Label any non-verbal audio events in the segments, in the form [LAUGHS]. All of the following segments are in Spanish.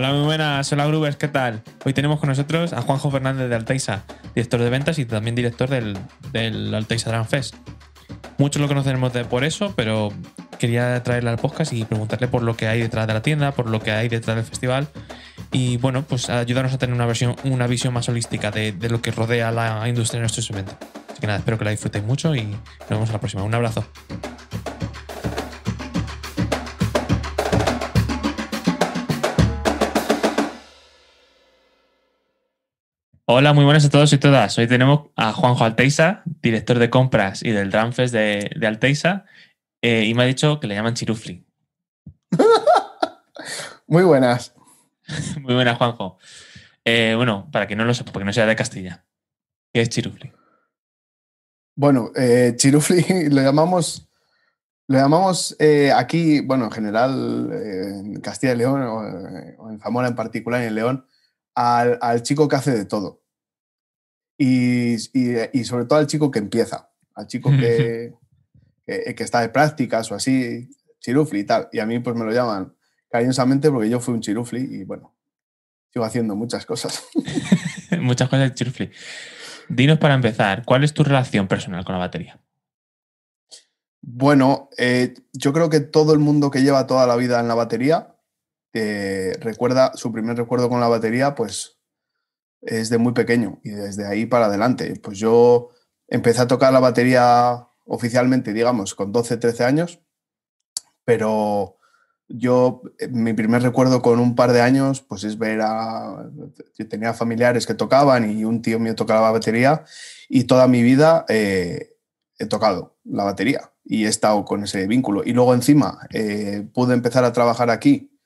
Hola, muy buenas. Hola, Grubers, ¿qué tal? Hoy tenemos con nosotros a Juanjo Fernández de Altaisa, director de ventas y también director del, del Altaiza Fest. Muchos lo conoceremos de por eso, pero quería traerle al podcast y preguntarle por lo que hay detrás de la tienda, por lo que hay detrás del festival y, bueno, pues ayudarnos a tener una, versión, una visión más holística de, lo que rodea la industria de nuestro segmento. Así que nada, espero que la disfrutéis mucho y nos vemos la próxima. Un abrazo. Hola, muy buenas a todos y todas. Hoy tenemos a Juanjo Alteiza, director de compras y del Ramfest de, de Alteiza, eh, y me ha dicho que le llaman Chirufli. [LAUGHS] muy buenas. [LAUGHS] muy buenas, Juanjo. Eh, bueno, para que no lo sepa, porque no sea de Castilla. ¿Qué es Chirufli? Bueno, eh, Chirufli [LAUGHS] lo llamamos lo llamamos aquí, bueno, en general, en Castilla y León, o, en Zamora en particular, y en León, al, al, chico que hace de todo y, sobre todo al chico que empieza, al chico que, eh, que, está de prácticas o así, chirufli y tal. Y a mí pues me lo llaman cariñosamente porque yo fui un chirufli y bueno, sigo haciendo muchas cosas. [LAUGHS] [LAUGHS] muchas cosas de chirufli. Dinos para empezar, ¿cuál es tu relación personal con la batería? Bueno, eh, yo creo que todo el mundo que lleva toda la vida en la batería eh, recuerda su primer recuerdo con la batería, pues es de muy pequeño y desde ahí para adelante. Pues yo empecé a tocar la batería oficialmente, digamos, con 12, 13 años, pero yo, eh, mi primer recuerdo con un par de años, pues es ver a... Yo tenía familiares que tocaban y un tío mío tocaba la batería y toda mi vida eh, he tocado la batería y he estado con ese vínculo. Y luego encima eh, pude empezar a trabajar aquí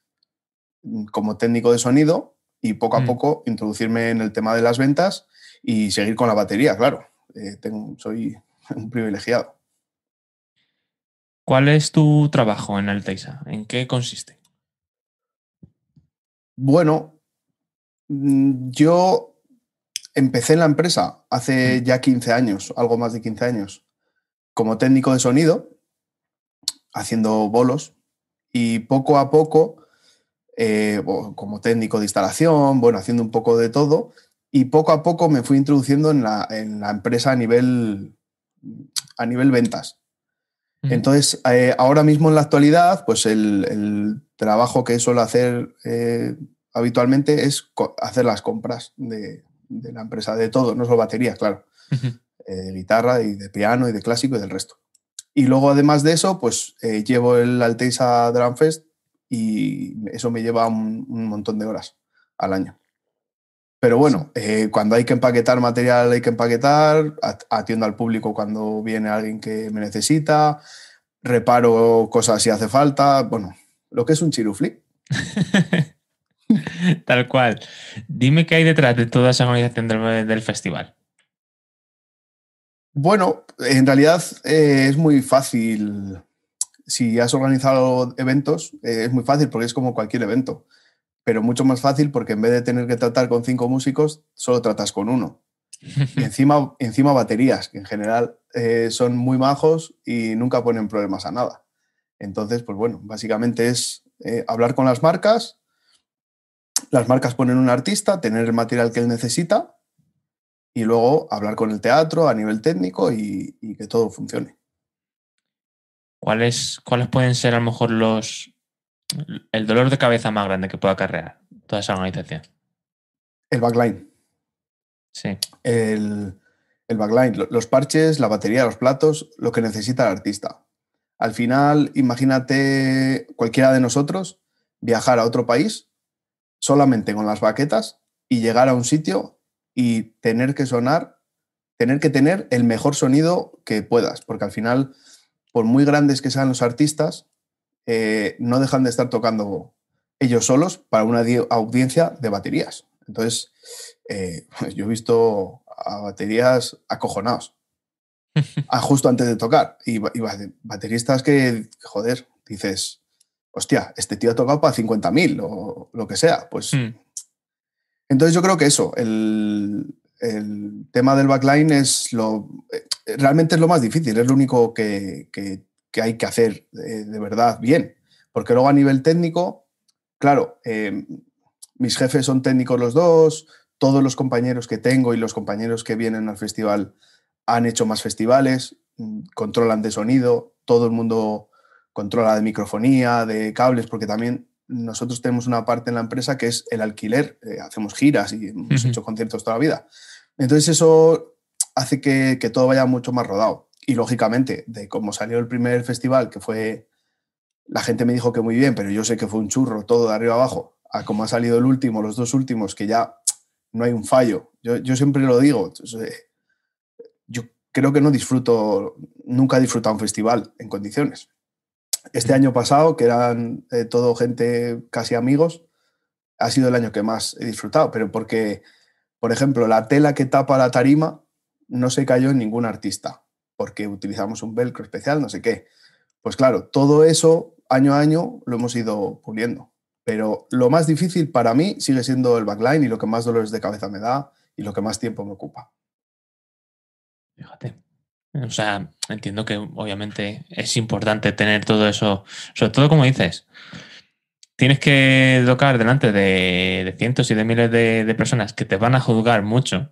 mm, como técnico de sonido y poco a mm. poco introducirme en el tema de las ventas y seguir con la batería, claro. Eh, soy [LAUGHS] un privilegiado. ¿Cuál es tu trabajo en Alteisa? ¿En qué consiste? Bueno, mm, yo empecé en la empresa hace mm. ya 15 años, algo más de 15 años, como técnico de sonido, haciendo bolos y poco a poco eh, como técnico de instalación, bueno, haciendo un poco de todo. Y poco a poco me fui introduciendo en la, empresa a nivel, a nivel ventas. Entonces, eh, ahora mismo en la actualidad, pues el, trabajo que suelo hacer eh, habitualmente es hacer las compras de, la empresa, de todo, no solo baterías, claro, de guitarra y de piano y de clásico y del resto. Y luego, además de eso, pues llevo el Alteza Drumfest, y eso me lleva un, montón de horas al año. Pero bueno, eh, cuando hay que empaquetar material hay que empaquetar, atiendo al público cuando viene alguien que me necesita, reparo cosas si hace falta, bueno, lo que es un chirufli. [LAUGHS] Tal cual. Dime qué hay detrás de toda esa organización del, festival. Bueno, en realidad eh, es muy fácil si has organizado eventos, eh, es muy fácil porque es como cualquier evento, pero mucho más fácil porque en vez de tener que tratar con cinco músicos, solo tratas con uno. Y [LAUGHS] encima, encima baterías, que en general eh, son muy majos y nunca ponen problemas a nada. Entonces, pues bueno, básicamente es eh, hablar con las marcas, las marcas ponen un artista, tener el material que él necesita y luego hablar con el teatro a nivel técnico y que todo funcione. ¿Cuáles, pueden ser a lo mejor los el dolor de cabeza más grande que pueda acarrear toda esa organización? El backline. Sí. El, el backline, los parches, la batería, los platos, lo que necesita el artista. Al final, imagínate cualquiera de nosotros viajar a otro país solamente con las baquetas y llegar a un sitio y tener que sonar, tener que tener el mejor sonido que puedas, porque al final por muy grandes que sean los artistas, eh, no dejan de estar tocando ellos solos para una audiencia de baterías. Entonces, eh, [LAUGHS] yo he visto a baterías acojonados [LAUGHS] justo antes de tocar. Y, bateristas que, joder, dices, hostia, este tío ha tocado para 50.000 o lo que sea. Pues. Hmm. Entonces, yo creo que eso, el, el tema del backline es lo, eh, realmente es lo más difícil, es lo único que, hay que hacer eh, de, verdad bien. Porque luego a nivel técnico, claro, eh, mis jefes son técnicos los dos, todos los compañeros que tengo y los compañeros que vienen al festival han hecho más festivales, mm, controlan de sonido, todo el mundo controla de microfonía, de cables, porque también nosotros tenemos una parte en la empresa que es el alquiler, eh, hacemos giras y hemos hecho conciertos toda la vida. Entonces eso hace que, todo vaya mucho más rodado. Y lógicamente, de cómo salió el primer festival, que fue, la gente me dijo que muy bien, pero yo sé que fue un churro todo de arriba abajo, a cómo ha salido el último, los dos últimos, que ya no hay un fallo. Yo, yo siempre lo digo, yo creo que no disfruto, nunca he disfrutado un festival en condiciones. Este año pasado, que eran eh, todo gente casi amigos, ha sido el año que más he disfrutado, pero porque, por ejemplo, la tela que tapa la tarima no se cayó en ningún artista, porque utilizamos un velcro especial, no sé qué. Pues claro, todo eso año a año lo hemos ido puliendo. Pero lo más difícil para mí sigue siendo el backline y lo que más dolores de cabeza me da y lo que más tiempo me ocupa. Fíjate. Mm. O sea, entiendo que obviamente es importante tener todo eso, sobre todo como dices, tienes que tocar delante de, cientos y de miles de, personas que te van a juzgar mucho,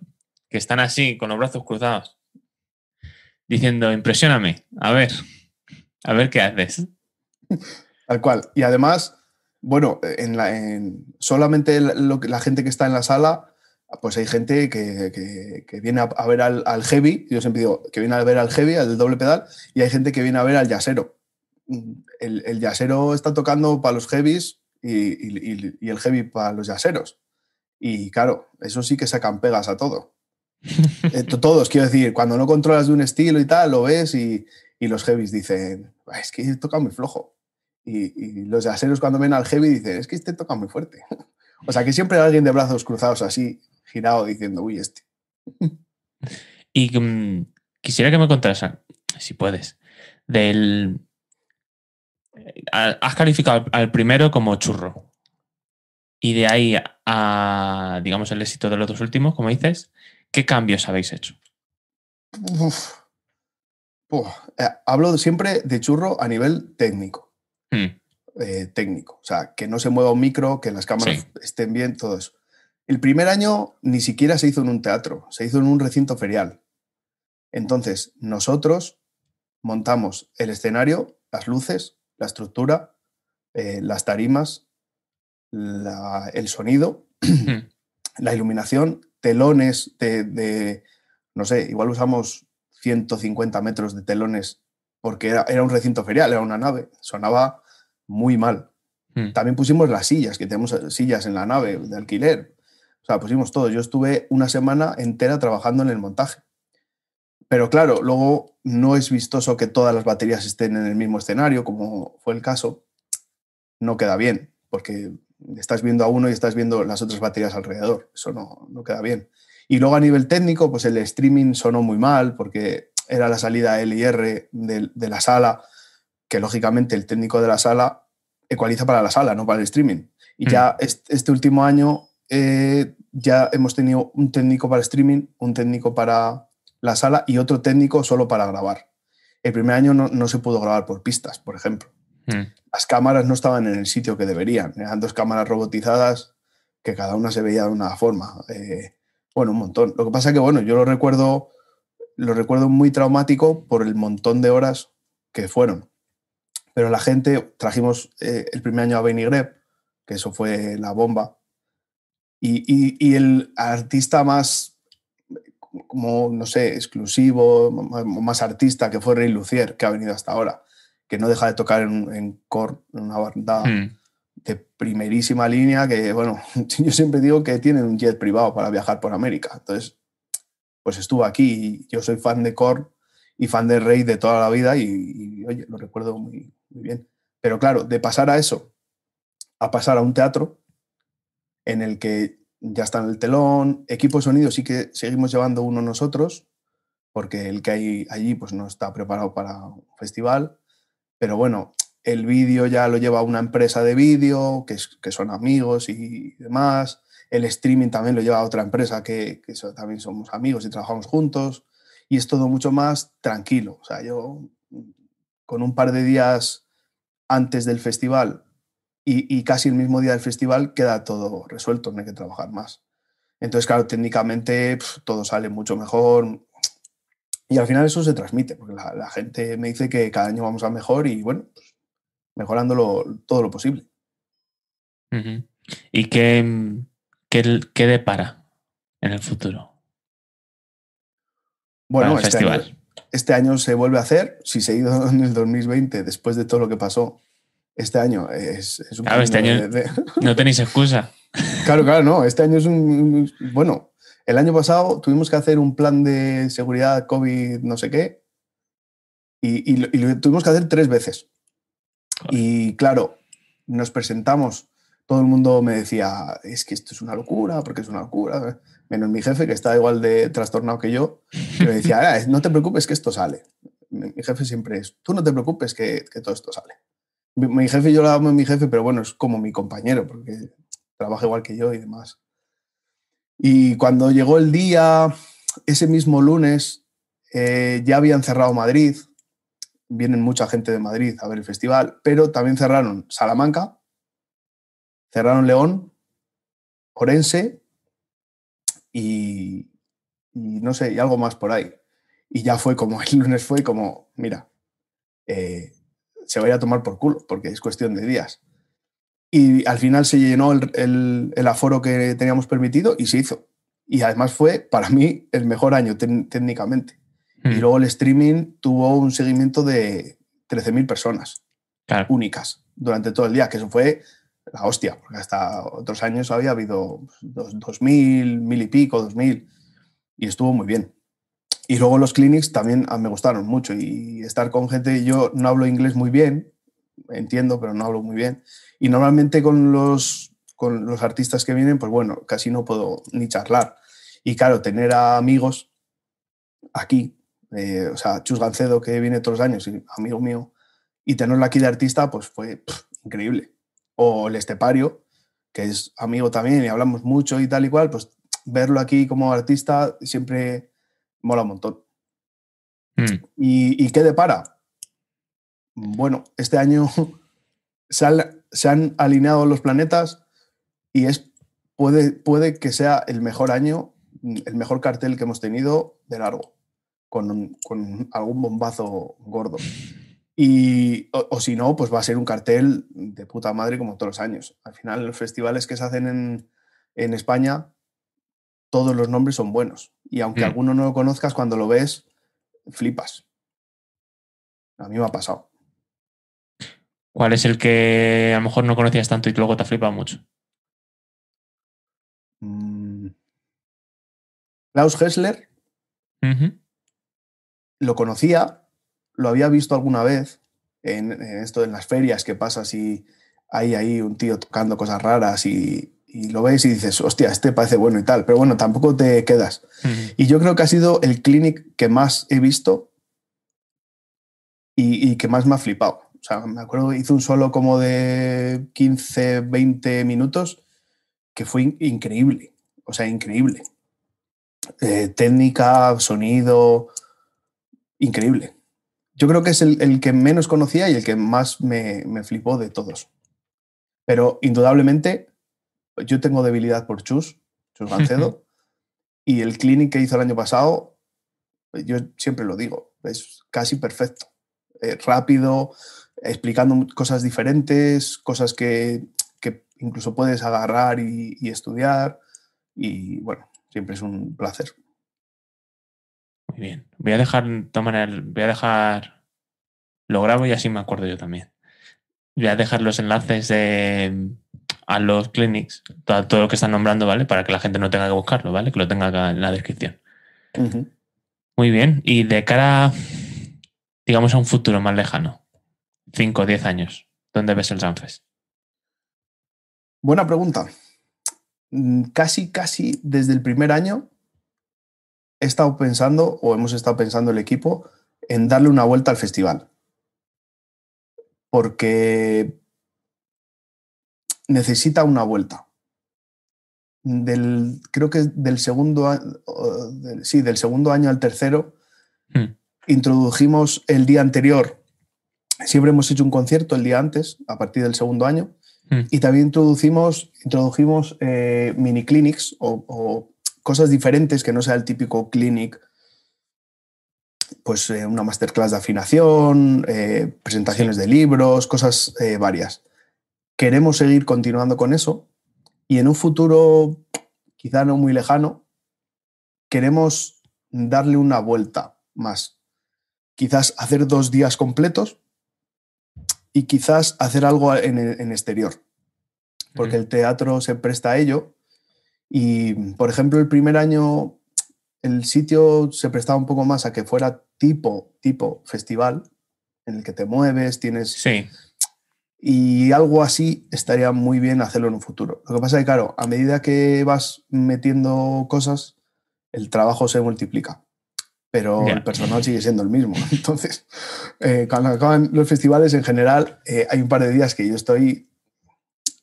que están así con los brazos cruzados, diciendo, impresióname, a ver, a ver qué haces. Tal cual. Y además, bueno, en la, en solamente lo que, la gente que está en la sala Ah, pues hay gente que, viene a, ver al, heavy, yo siempre digo, que viene a ver al heavy, al doble pedal, y hay gente que viene a ver al yasero. Mm, el, el yasero está tocando para los heavies y, el heavy para los yaseros. Y claro, eso sí que sacan pegas a todo. Eh, todos, quiero decir, cuando no controlas de un estilo y tal, lo ves y, los heavies dicen, es que este toca muy flojo. Y, los yaseros cuando ven al heavy dicen, es que este toca muy fuerte. [LAUGHS] o sea, que siempre hay alguien de brazos cruzados así girado diciendo, uy, este. [LAUGHS] Y mm, quisiera que me contaras, ah, si puedes, del... Eh, has calificado al primero como churro. Y de ahí a, digamos, el éxito de los dos últimos, como dices, ¿qué cambios habéis hecho? Eh, hablo siempre de churro a nivel técnico. Mm. Eh, técnico. O sea, que no se mueva un micro, que las cámaras estén bien, todo eso. El primer año ni siquiera se hizo en un teatro, se hizo en un recinto ferial. Entonces, nosotros montamos el escenario, las luces, la estructura, eh, las tarimas, el sonido, hmm. [CLEARS THROAT] la iluminación, telones de, no sé, igual usamos 150 metros de telones porque era, un recinto ferial, era una nave, sonaba muy mal. Hmm. También pusimos las sillas, que tenemos sillas en la nave de alquiler. O sea, pusimos todo. Yo estuve una semana entera trabajando en el montaje. Pero claro, luego no es vistoso que todas las baterías estén en el mismo escenario, como fue el caso. No queda bien, porque estás viendo a uno y estás viendo las otras baterías alrededor. Eso no, no queda bien. Y luego a nivel técnico, pues el streaming sonó muy mal, porque era la salida L y R de, la sala, que lógicamente el técnico de la sala ecualiza para la sala, no para el streaming. Y ya hmm. este último año eh, ya hemos tenido un técnico para streaming, un técnico para la sala y otro técnico solo para grabar. El primer año no, se pudo grabar por pistas, por ejemplo. Hmm. Las cámaras no estaban en el sitio que deberían. Eran dos cámaras robotizadas que cada una se veía de una forma. Eh, bueno, un montón. Lo que pasa es que, bueno, yo lo recuerdo, lo recuerdo muy traumático por el montón de horas que fueron. Pero la gente, trajimos eh, el primer año a Benny Greb, que eso fue la bomba, y, el artista más, como, no sé, exclusivo, más artista que fue Rey Lucier, que ha venido hasta ahora, que no deja de tocar en, en en una banda hmm. de primerísima línea, que, bueno, [LAUGHS] yo siempre digo que tiene un jet privado para viajar por América. Entonces, pues estuvo aquí y yo soy fan de cor y fan de Rey de toda la vida y, oye, lo recuerdo muy, muy bien. Pero claro, de pasar a eso, a pasar a un teatro, en el que ya está en el telón, equipo de sonido sí que seguimos llevando uno nosotros, porque el que hay allí pues no está preparado para un festival, pero bueno, el vídeo ya lo lleva una empresa de vídeo, que, son amigos y demás, el streaming también lo lleva otra empresa que, también somos amigos y trabajamos juntos, y es todo mucho más tranquilo, o sea, yo con un par de días antes del festival y, casi el mismo día del festival queda todo resuelto, no hay que trabajar más. Entonces, claro, técnicamente todo sale mucho mejor y al final eso se transmite, porque la, gente me dice que cada año vamos a mejor y bueno, pues, mejorándolo todo lo posible. ¿Y qué, qué, qué depara en el futuro? Bueno, este, este año se vuelve a hacer, si se ha ido [LAUGHS] en el 2020, después de todo lo que pasó, este año es, un Claro, este [LAUGHS] no tenéis excusa. claro, claro, no. Este año es un. Bueno, el año pasado tuvimos que hacer un plan de seguridad COVID, no sé qué, y, lo, tuvimos que hacer tres veces. Y claro, nos presentamos. Todo el mundo me decía, es que esto es una locura, porque es una locura. Menos mi jefe, que está igual de trastornado que yo, Y me decía, ah, no te preocupes que esto sale. Mi jefe siempre es, tú no te preocupes que, que todo esto sale mi jefe, yo lo amo mi jefe, pero bueno, es como mi compañero, porque trabaja igual que yo y demás. Y cuando llegó el día, ese mismo lunes, eh, ya habían cerrado Madrid, vienen mucha gente de Madrid a ver el festival, pero también cerraron Salamanca, cerraron León, Orense y, no sé, y algo más por ahí. Y ya fue como, [LAUGHS] el lunes fue como, mira, eh, se vaya a tomar por culo, porque es cuestión de días. Y al final se llenó el, aforo que teníamos permitido y se hizo. Y además fue, para mí, el mejor año técnicamente. Y hmm. luego el streaming tuvo un seguimiento de 13.000 personas únicas durante todo el día, que eso fue la hostia, porque hasta otros años había habido 2.000, pues, mil y pico, 2.000, y estuvo muy bien. Y luego los clinics también ah, me gustaron mucho y estar con gente, yo no hablo inglés muy bien, entiendo, pero no hablo muy bien. Y normalmente con los, con los artistas que vienen, pues bueno, casi no puedo ni charlar. Y claro, tener a amigos aquí, eh, o sea, Chus Gancedo que viene todos los años, amigo mío, y tenerlo aquí de artista, pues fue increíble. O el Estepario, que es amigo también y hablamos mucho y tal y cual, pues verlo aquí como artista siempre mola un montón. Mm. ¿Y, qué depara? Bueno, este año [LAUGHS] se han, alineado los planetas y es, puede, puede que sea el mejor año, el mejor cartel que hemos tenido de largo, con, algún bombazo gordo. Y, o, si no, pues va a ser un cartel de puta madre como todos los años. Al final, los festivales que se hacen en España todos los nombres son buenos. Y aunque hmm. alguno no lo conozcas, cuando lo ves, flipas. A mí me ha pasado. ¿Cuál es el que a lo mejor no conocías tanto y luego te ha flipado mucho? Mm. Klaus Hessler. Lo conocía, lo había visto alguna vez en, en, esto en las ferias que pasa si hay ahí un tío tocando cosas raras y, y lo ves y dices, hostia, este parece bueno y tal, pero bueno, tampoco te quedas. Y yo creo que ha sido el clinic que más he visto y, que más me ha flipado. O sea, me acuerdo, hice un solo como de 15, 20 minutos que fue increíble, o sea, increíble. Eh, técnica, sonido, increíble. Yo creo que es el, que menos conocía y el que más me flipó de todos. Pero indudablemente yo tengo debilidad por Chus, Chus Gancedo, y el clinic que hizo el año pasado, yo siempre lo digo, es casi perfecto. Eh, rápido, explicando cosas diferentes, cosas que, que incluso puedes agarrar y, estudiar. Y bueno, siempre es un placer. Muy bien. Voy a dejar, el voy a dejar, lo grabo y así me acuerdo yo también. Voy a dejar los enlaces de, a los clinics, todo lo que están nombrando, ¿vale? Para que la gente no tenga que buscarlo, ¿vale? Que lo tenga acá en la descripción. Muy bien. Y de cara, digamos, a un futuro más lejano, 5 o 10 años, ¿dónde ves el Sanfes? Buena pregunta. Mm, casi, casi desde el primer año he estado pensando, o hemos estado pensando el equipo, en darle una vuelta al festival. Porque necesita una vuelta. Del, creo que del segundo, sí, del segundo año al tercero hmm. introdujimos el día anterior. Siempre hemos hecho un concierto el día antes, a partir del segundo año, hmm. y también introducimos, introdujimos eh, mini clinics o, cosas diferentes que no sea el típico clinic pues eh, una masterclass de afinación, eh, presentaciones de libros, cosas varias queremos seguir continuando con eso y en un futuro quizá no muy lejano, queremos darle una vuelta más. Quizás hacer dos días completos y quizás hacer algo en, exterior, porque el teatro se presta a ello. Y, por ejemplo, el primer año el sitio se prestaba un poco más a que fuera tipo, tipo festival, en el que te mueves, tienes sí y algo así estaría muy bien hacerlo en un futuro. Lo que pasa es que, claro, a medida que vas metiendo cosas, el trabajo se multiplica. Pero el personal sigue siendo el mismo. [LAUGHS] Entonces, eh, cuando acaban los festivales, en general, eh, hay un par de días que yo estoy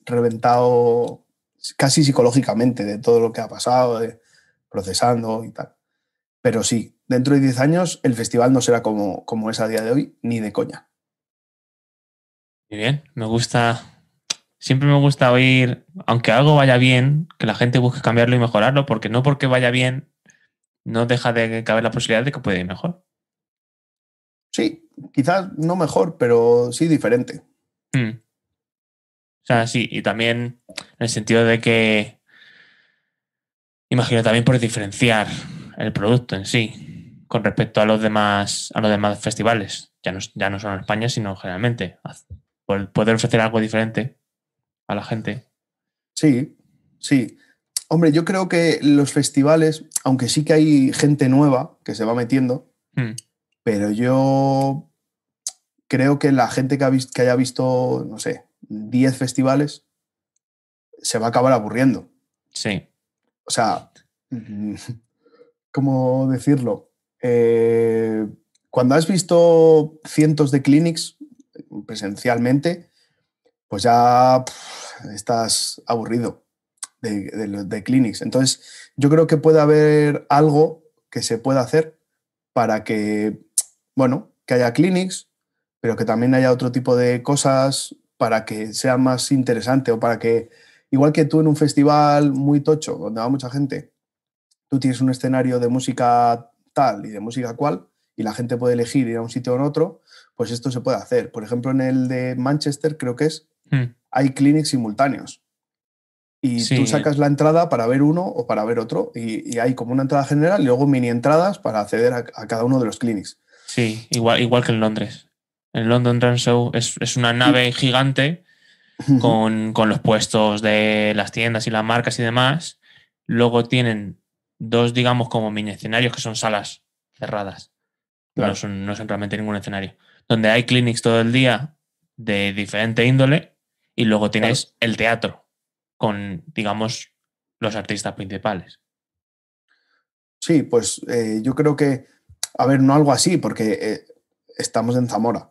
reventado casi psicológicamente de todo lo que ha pasado, procesando y tal. Pero sí, dentro de 10 años el festival no será como, como es a día de hoy, ni de coña. Muy bien, me gusta. Siempre me gusta oír, aunque algo vaya bien, que la gente busque cambiarlo y mejorarlo, porque no porque vaya bien, no deja de caber la posibilidad de que puede ir mejor. Sí, quizás no mejor, pero sí diferente. Hmm. O sea, sí, y también en el sentido de que, imagino también por diferenciar el producto en sí con respecto a los demás, a los demás festivales. Ya no, ya no solo en España, sino generalmente poder pues, ofrecer algo diferente a la gente. Sí, sí. Hombre, yo creo que los festivales, aunque sí que hay gente nueva que se va metiendo, hmm. pero yo creo que la gente que, que haya visto, no sé, 10 festivales, se va a acabar aburriendo. Sí. O sea, [LAUGHS] ¿cómo decirlo? Eh, cuando has visto cientos de clinics, presencialmente, pues ya estás aburrido de, de, de clinics. Entonces, yo creo que puede haber algo que se pueda hacer para que, bueno, que haya clinics, pero que también haya otro tipo de cosas para que sea más interesante o para que, igual que tú en un festival muy tocho, donde va mucha gente, tú tienes un escenario de música tal y de música cual, y la gente puede elegir ir a un sitio o en otro, pues esto se puede hacer. Por ejemplo, en el de Manchester creo que es, hmm. hay clinics simultáneos. Y tú sacas la entrada para ver uno o para ver otro. Y, hay como una entrada general y luego mini entradas para acceder a, cada uno de los clinics. Sí, igual, igual que en Londres. En London Run Show es, una nave gigante con, los puestos de las tiendas y las marcas y demás. Luego tienen dos, digamos, como mini escenarios que son salas cerradas. No, son, no son realmente ningún escenario donde hay clinics todo el día de diferente índole y luego tienes el teatro con, digamos, los artistas principales. Sí, pues eh, yo creo que, a ver, no algo así, porque eh, estamos en Zamora.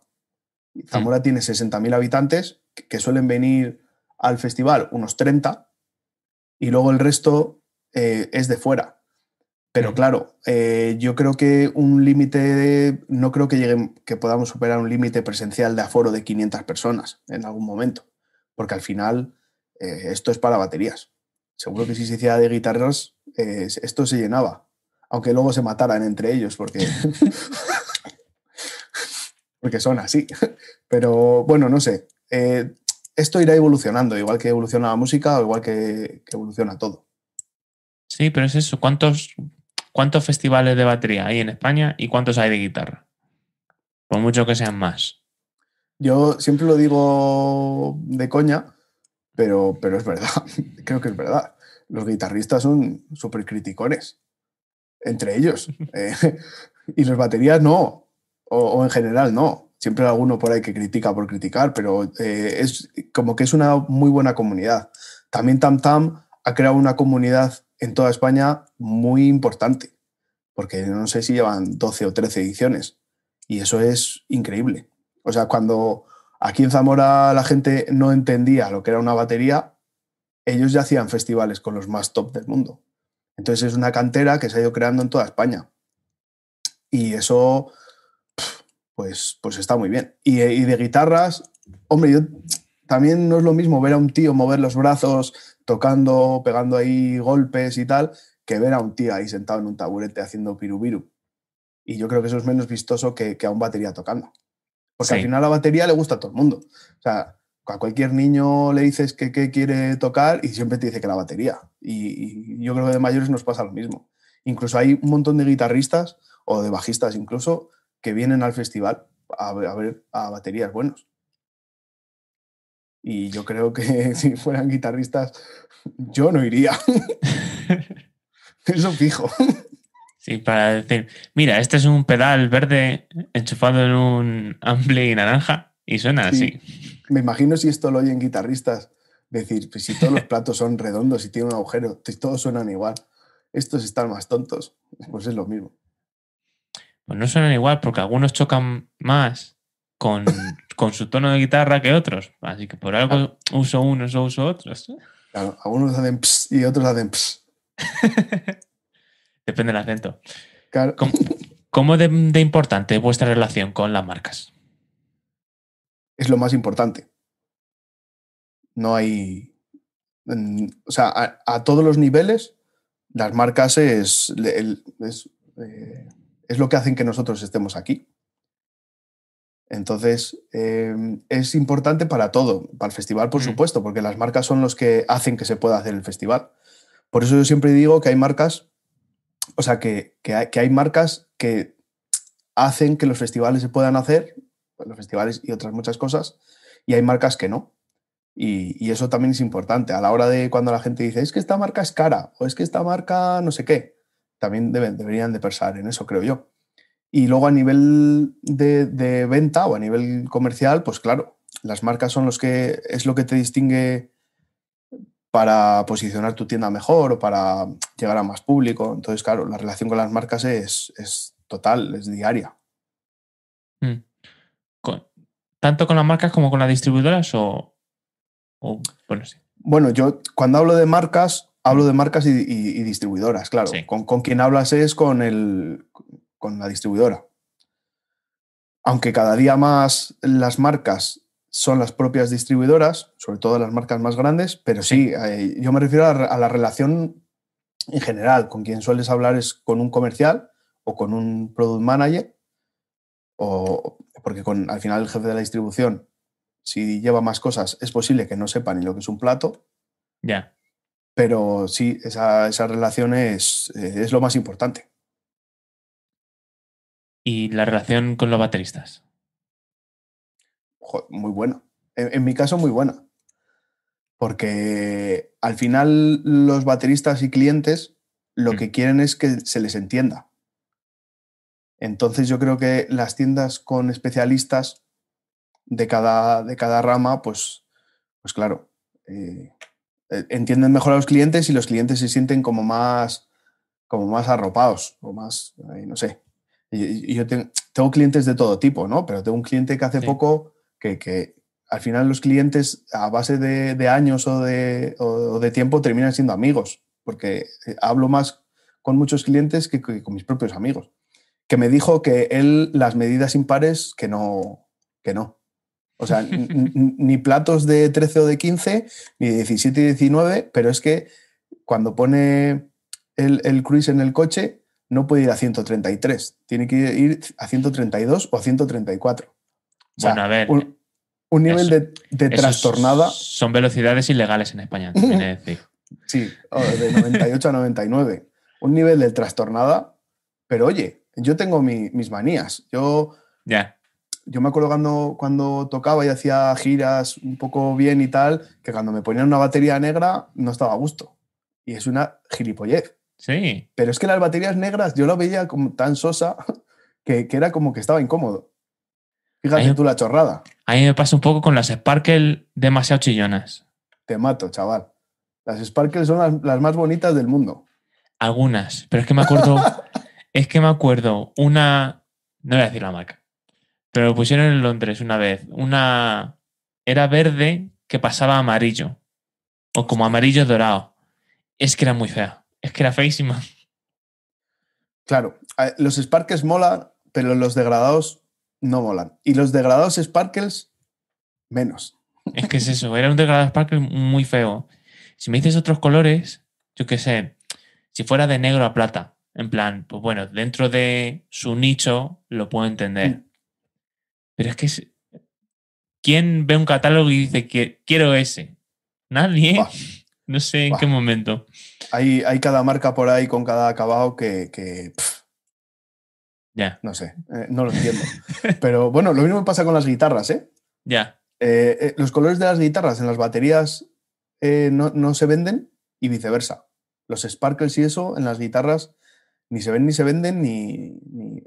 Mm. Zamora tiene 60.000 habitantes que, suelen venir al festival unos 30 y luego el resto eh, es de fuera. Pero claro, eh, yo creo que un límite, no creo que, llegue, que podamos superar un límite presencial de aforo de 500 personas en algún momento, porque al final eh, esto es para baterías. Seguro que si se hiciera de guitarras, eh, esto se llenaba, aunque luego se mataran entre ellos, porque, [LAUGHS] porque son así. Pero bueno, no sé, esto irá evolucionando, igual que evoluciona la música o igual que evoluciona todo. Sí, pero es eso. ¿Cuántos ¿Cuántos festivales de batería hay en España y cuántos hay de guitarra? Por mucho que sean más. Yo siempre lo digo de coña, pero, pero es verdad. [LAUGHS] Creo que es verdad. Los guitarristas son súper criticones. Entre ellos. [LAUGHS] Eh, y los baterías no. O, en general no. Siempre hay alguno por ahí que critica por criticar, pero eh, es como que es una muy buena comunidad. También Tam Tam ha creado una comunidad en toda España muy importante, porque no sé si llevan 12 o 13 ediciones, y eso es increíble. O sea, cuando aquí en Zamora la gente no entendía lo que era una batería, ellos ya hacían festivales con los más top del mundo. Entonces es una cantera que se ha ido creando en toda España. Y eso, pues, pues está muy bien. Y, de guitarras, hombre, también no es lo mismo ver a un tío mover los brazos tocando, pegando ahí golpes y tal, que ver a un tío ahí sentado en un taburete haciendo piru piru Y yo creo que eso es menos vistoso que, a un batería tocando. Porque al final la batería le gusta a todo el mundo. O sea, a cualquier niño le dices que, quiere tocar y siempre te dice que la batería. Y, yo creo que de mayores nos pasa lo mismo. Incluso hay un montón de guitarristas o de bajistas incluso que vienen al festival a a, ver, a baterías buenos. Y yo creo que [LAUGHS] si fueran guitarristas, yo no iría. [LAUGHS] [LAUGHS] Eso fijo. Sí, para decir, mira, este es un pedal verde enchufado en un ampli naranja y suena así. Me imagino si esto lo oyen guitarristas, decir, pues si todos los platos son redondos y tienen un agujero, todos suenan igual. Estos están más tontos. Pues es lo mismo. Pues no suenan igual porque algunos chocan más con, con, su tono de guitarra que otros. Así que por algo uso unos o uso otros. Claro, algunos hacen ps y otros hacen ps. [LAUGHS] Depende del acento. Claro. ¿Cómo, de, importante vuestra relación con las marcas? Es lo más importante. No hay. O sea, a, todos los niveles, las marcas es, eh, es lo que hacen que nosotros estemos aquí entonces, em, es importante para todo, para el festival, por mm. supuesto, porque las marcas son los que hacen que se pueda hacer el festival. Por eso yo siempre digo que hay marcas, o sea, que, hay, marcas que hacen que los festivales se puedan hacer, pues, los festivales y otras muchas cosas, y hay marcas que no. Y, eso también es importante. A la hora de cuando la gente dice, es que esta marca es cara, o es que esta marca no sé qué, también deben, deberían de pensar en eso, creo yo. Y luego a nivel de, venta o a nivel comercial, pues claro, las marcas son los que es lo que te distingue para posicionar tu tienda mejor o para llegar a más público. Entonces, claro, la relación con las marcas es, total, es diaria. Mm. ¿Tanto con las marcas como con las distribuidoras o, bueno, yo cuando hablo de marcas, hablo mm. de marcas y, distribuidoras, claro. Con, con, quien hablas es con el, con la distribuidora. Aunque cada día más las marcas son las propias distribuidoras, sobre todo las marcas más grandes, pero sí, eh, yo me refiero a la, relación en general, con quien sueles hablar es con un comercial o con un product manager, o porque con, al final el jefe de la distribución, si lleva más cosas, es posible que no sepa ni lo que es un plato. Ya. Pero sí, esa, relación es lo más importante y la relación con los bateristas. Muy buena. En, mi caso, muy buena. Porque al final los bateristas y clientes lo mm. que quieren es que se les entienda. Entonces yo creo que las tiendas con especialistas de cada, de cada rama, pues, pues claro, eh, e, entienden mejor a los clientes y los clientes se sienten como más, como más arropados o más, eh, no sé, yo tengo clientes de todo tipo, ¿no? Pero tengo un cliente que hace poco que, que, al final los clientes a base de, de años o de, o de, tiempo terminan siendo amigos, porque eh, hablo más con muchos clientes que, con mis propios amigos, que me dijo que él las medidas impares que no, que no. O sea, [LAUGHS] ni platos de 13 o de 15, ni de 17 y 19, pero es que cuando pone el, el cruise en el coche, no puede ir a 133, tiene que ir a 132 o a 134. bueno, a ver. Un, nivel de, trastornada. Son velocidades ilegales en España, [LAUGHS] sí, de 98 a 99. Un nivel de trastornada, pero oye, yo tengo mis manías. Yo. Ya. Yo me acuerdo cuando, cuando tocaba y hacía giras un poco bien y tal, que cuando me ponían una batería negra no estaba a gusto. Y es una gilipollez. Sí. Pero es que las baterías negras yo lo veía como tan sosa [LAUGHS] que, era como que estaba incómodo. Fíjate tú la chorrada. A mí me pasa un poco con las Sparkle demasiado chillonas. Te mato, chaval. Las Sparkle son las, más bonitas del mundo. Algunas, pero es que me acuerdo. [LAUGHS] es que me acuerdo una. No voy a decir la marca. Pero lo pusieron en Londres una vez. Una. Era verde que pasaba amarillo. O como amarillo dorado. Es que era muy fea es que era feísima. Claro, los Sparkles molan, pero los degradados no molan. Y los degradados Sparkles, menos. Es que es eso, era un degradado Sparkle muy feo. Si me dices otros colores, yo qué sé, si fuera de negro a plata, en plan, pues bueno, dentro de su nicho lo puedo entender. Mm. Pero es que ¿quién ve un catálogo y dice que quiero ese? Nadie. No sé en qué momento. Hay, hay cada marca por ahí con cada acabado que. ya. No sé, eh, no lo entiendo. Pero bueno, lo mismo pasa con las guitarras, ¿eh? Ya. Eh, eh, los colores de las guitarras en las baterías no, se venden y viceversa. Los sparkles y eso en las guitarras ni se ven ni se venden, ni,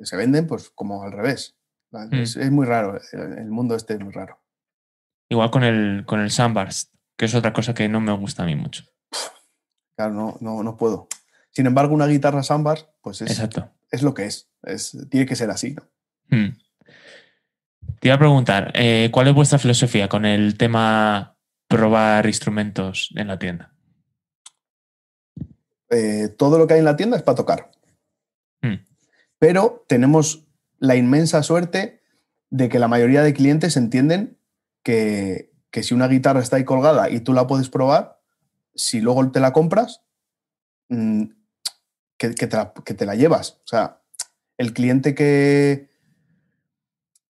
se venden pues como al revés. Hmm. Es, muy raro, el, mundo este es muy raro. Igual con el, con el Sunburst que es otra cosa que no me gusta a mí mucho. Claro, no, no, puedo. Sin embargo, una guitarra sambar, pues es, es lo que es. es. Tiene que ser así. ¿no? Hmm. Te iba a preguntar, eh, ¿cuál es vuestra filosofía con el tema probar instrumentos en la tienda? Eh, todo lo que hay en la tienda es para tocar. Hmm. Pero tenemos la inmensa suerte de que la mayoría de clientes entienden que que si una guitarra está ahí colgada y tú la puedes probar, si luego te la compras, mm, que, te la, llevas. O sea, el cliente que...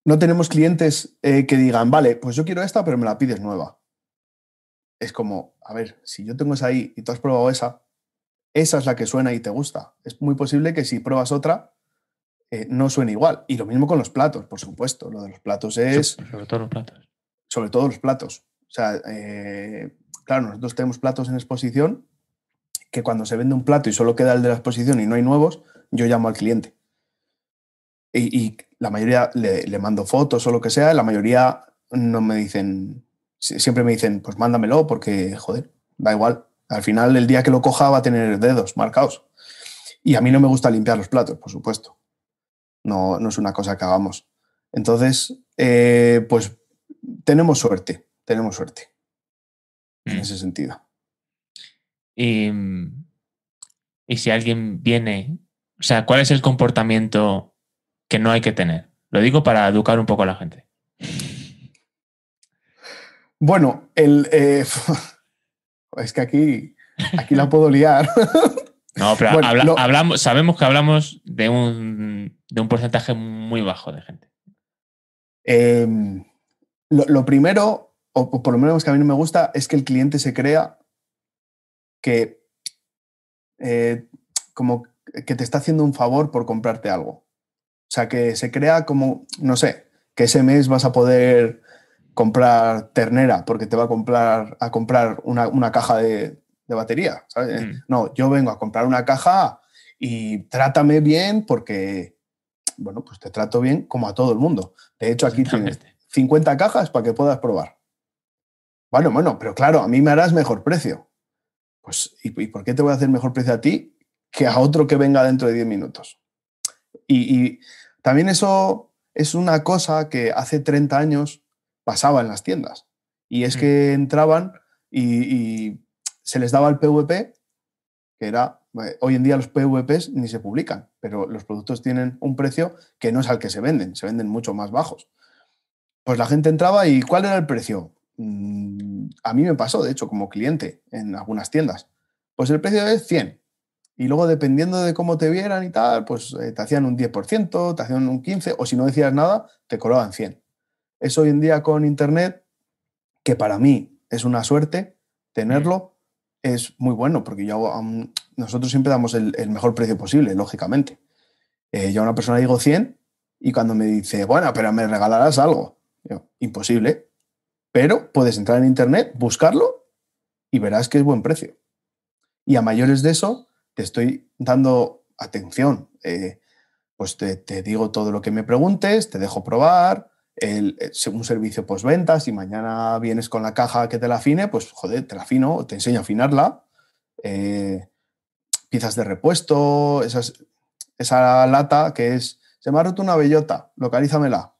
No tenemos clientes eh, que digan, vale, pues yo quiero esta, pero me la pides nueva. Es como, a ver, si yo tengo esa ahí y tú has probado esa, esa es la que suena y te gusta. Es muy posible que si pruebas otra, eh, no suene igual. Y lo mismo con los platos, por supuesto. Lo de los platos es... Sobre todo los platos sobre todo los platos. O sea, eh, claro, nosotros tenemos platos en exposición que cuando se vende un plato y solo queda el de la exposición y no hay nuevos, yo llamo al cliente. Y, la mayoría le, mando fotos o lo que sea, la mayoría no me dicen, siempre me dicen, pues mándamelo porque, joder, da igual. Al final, el día que lo coja va a tener dedos marcados. Y a mí no me gusta limpiar los platos, por supuesto. No, no es una cosa que hagamos. Entonces, eh, pues tenemos suerte, tenemos suerte en mm. ese sentido. Y, em, y si alguien viene, o sea, ¿cuál es el comportamiento que no hay que tener? Lo digo para educar un poco a la gente. Bueno, el, eh, [LAUGHS] es que aquí, aquí la puedo liar. [LAUGHS] No, pero sabemos que hablamos de un, de un porcentaje muy bajo de gente. Eh, lo, primero, o por lo menos que a mí no me gusta, es que el cliente se crea que eh, como que te está haciendo un favor por comprarte algo. O sea, que se crea como, no sé, que ese mes vas a poder comprar ternera porque te va a comprar a comprar una, una caja de, batería. Mm. No, yo vengo a comprar una caja y trátame bien porque, bueno, pues te trato bien como a todo el mundo. De hecho, aquí tienes 50 cajas para que puedas probar. Bueno, bueno, pero claro, a mí me harás mejor precio. Pues, ¿y, por qué te voy a hacer mejor precio a ti que a otro que venga dentro de 10 minutos? Y, también eso es una cosa que hace 30 años pasaba en las tiendas. Y es mm. que entraban y, y, se les daba el PVP, que era, eh, hoy en día los PVPs ni se publican, pero los productos tienen un precio que no es al que se venden, se venden mucho más bajos pues la gente entraba y ¿cuál era el precio? Mm, a mí me pasó, de hecho, como cliente en algunas tiendas. Pues el precio es 100. Y luego, dependiendo de cómo te vieran y tal, pues eh, te hacían un 10%, te hacían un 15%, o si no decías nada, te colaban 100. Eso hoy en día con Internet, que para mí es una suerte tenerlo, mm. es muy bueno, porque yo, nosotros siempre damos el, mejor precio posible, lógicamente. Eh, yo a una persona digo 100 y cuando me dice, bueno, pero me regalarás algo, imposible. Pero puedes entrar en Internet, buscarlo y verás que es buen precio. Y a mayores de eso, te estoy dando atención. Eh, pues te, digo todo lo que me preguntes, te dejo probar, el, eh, un servicio postventa, si mañana vienes con la caja que te la afine, pues joder, te la afino, te enseño a afinarla. Eh, piezas de repuesto, esa lata que es, se me ha roto una bellota, localízamela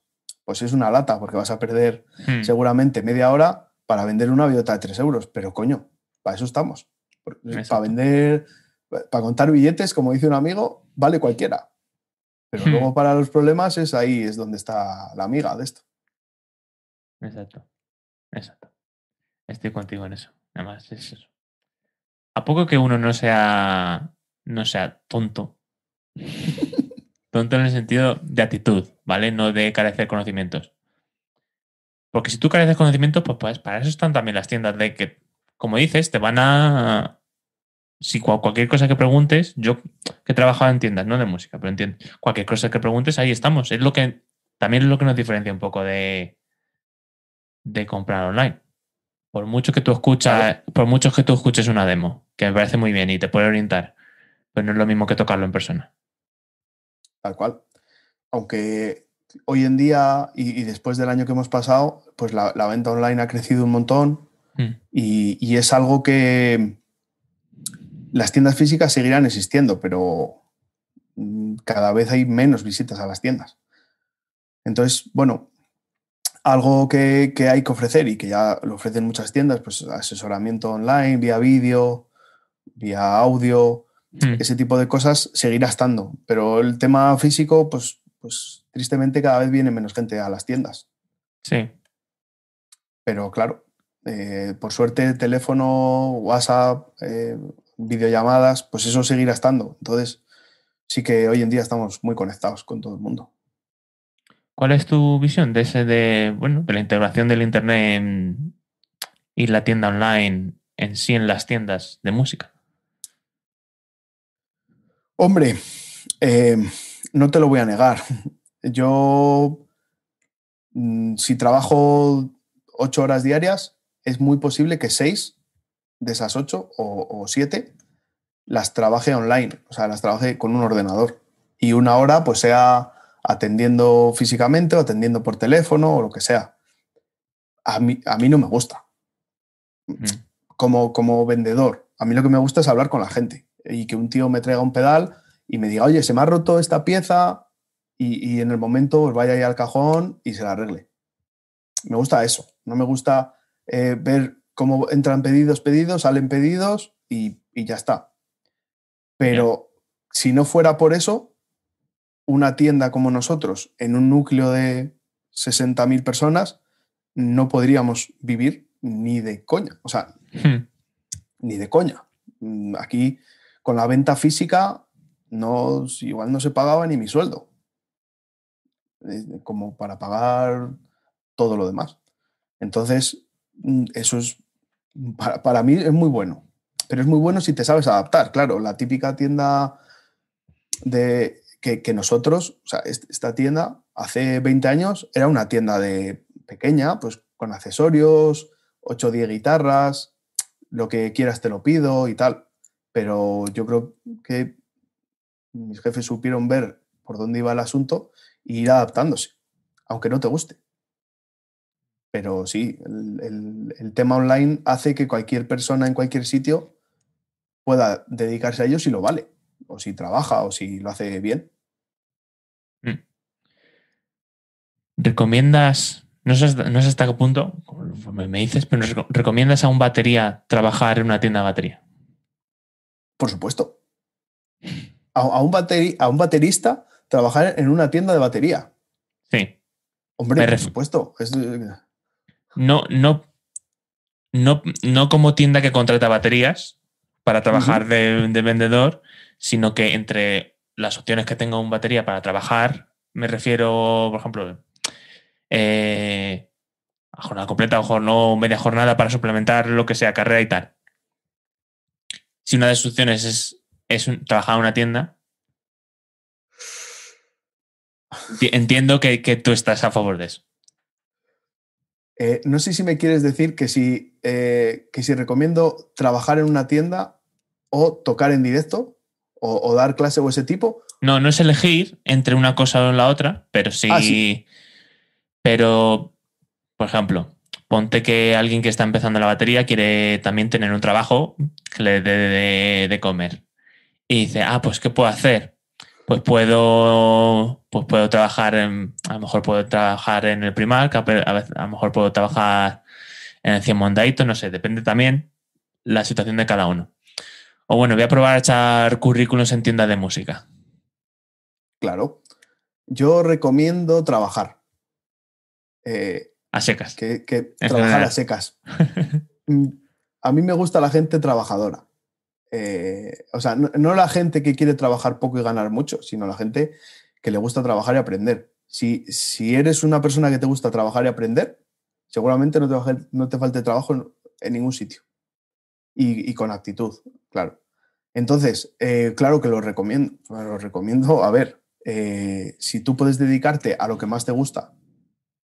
pues es una lata, porque vas a perder hmm. seguramente media hora para vender una billeta de 3 euros. Pero coño, para eso estamos. Eh, para vender, para contar billetes, como dice un amigo, vale cualquiera. Pero como hmm. luego para los problemas es ahí, es donde está la amiga de esto. Exacto, exacto. Estoy contigo en eso. Nada más es eso. ¿A poco que uno no sea, no sea tonto? [LAUGHS] tonto en el sentido de actitud. ¿vale? No de carecer conocimientos. Porque si tú careces conocimientos, pues, pues para eso están también las tiendas de que, como dices, te van a... Si cualquier cosa que preguntes, yo que he trabajado en tiendas, no de música, pero en cualquier cosa que preguntes, ahí estamos. Es lo que también es lo que nos diferencia un poco de, de comprar online. Por mucho que tú escuchas, por mucho que tú escuches una demo, que me parece muy bien y te puede orientar, pero pues no es lo mismo que tocarlo en persona. Tal cual aunque hoy en día y, después del año que hemos pasado, pues la, venta online ha crecido un montón mm. y, es algo que las tiendas físicas seguirán existiendo, pero mm, cada vez hay menos visitas a las tiendas. Entonces, bueno, algo que, hay que ofrecer y que ya lo ofrecen muchas tiendas, pues asesoramiento online, vía vídeo, vía audio, mm. ese tipo de cosas seguirá estando. Pero el tema físico, pues pues tristemente cada vez viene menos gente a las tiendas. Sí. Pero claro, eh, por suerte teléfono, WhatsApp, eh, videollamadas, pues eso seguirá estando. Entonces, sí que hoy en día estamos muy conectados con todo el mundo. ¿Cuál es tu visión de ese de, bueno, de la integración del internet y la tienda online en sí en las tiendas de música? Hombre, eh, no te lo voy a negar. [LAUGHS] Yo, mm, si trabajo ocho horas diarias, es muy posible que seis de esas ocho o, siete las trabaje online, o sea, las trabaje con un ordenador. Y una hora, pues sea atendiendo físicamente o atendiendo por teléfono o lo que sea. A mí, a mí no me gusta. Mm. Como, como vendedor, a mí lo que me gusta es hablar con la gente y que un tío me traiga un pedal y me diga, oye, se me ha roto esta pieza y, en el momento vaya ahí al cajón y se la arregle. Me gusta eso. No me gusta eh, ver cómo entran pedidos, pedidos, salen pedidos y, ya está. Pero si no fuera por eso, una tienda como nosotros, en un núcleo de 60.000 personas, no podríamos vivir ni de coña. O sea, hmm. ni de coña. Mm, aquí, con la venta física, no, igual no se pagaba ni mi sueldo, este, como para pagar todo lo demás. Entonces, mm, eso es, mm, para, mí es muy bueno, pero es muy bueno si te sabes adaptar, claro, la típica tienda de que, nosotros, o sea, esta tienda hace 20 años era una tienda de pequeña, pues con accesorios, 8 o 10 guitarras, lo que quieras te lo pido y tal. Pero yo creo que mis jefes supieron ver por dónde iba el asunto e ir adaptándose, aunque no te guste. Pero sí, el, tema online hace que cualquier persona en cualquier sitio pueda dedicarse a ello si lo vale, o si trabaja, o si lo hace bien. Hmm. ¿Recomiendas, no no sé hasta qué punto, me dices, pero ¿recomiendas a un batería trabajar en una tienda de batería? Por supuesto a, un a un baterista trabajar en una tienda de batería. Sí. Hombre, por supuesto. Eh, no, no, no, no como tienda que contrata baterías para trabajar de, vendedor, sino que entre las opciones que tenga un batería para trabajar, me refiero, por ejemplo, eh, a jornada completa o no media jornada para suplementar lo que sea, carrera y tal. Si una de sus opciones es es trabajar en una tienda. Entiendo que, tú estás a favor de eso. Eh, no sé si me quieres decir que si, eh, si recomiendo trabajar en una tienda o tocar en directo o, dar clase o ese tipo. No, no es elegir entre una cosa o la otra, pero ah, sí. Pero, por ejemplo, ponte que alguien que está empezando la batería quiere también tener un trabajo que le dé de, comer y dice, ah, pues ¿qué puedo hacer? Pues puedo, pues puedo trabajar en, a lo mejor puedo trabajar en el Primark, a, lo mejor puedo trabajar en el cienmondadito, no sé, depende también la situación de cada uno. O bueno, voy a probar a echar currículos en tiendas de música. Claro. Yo recomiendo trabajar. Eh, a secas. Que, trabajar a secas. [LAUGHS] Mm, a mí me gusta la gente trabajadora. Eh, o sea, no, la gente que quiere trabajar poco y ganar mucho, sino la gente que le gusta trabajar y aprender. Si, si eres una persona que te gusta trabajar y aprender, seguramente no te, no te falte trabajo en, ningún sitio. Y, con actitud, claro. Entonces, eh, claro que lo recomiendo, lo recomiendo, a ver, eh, si tú puedes dedicarte a lo que más te gusta,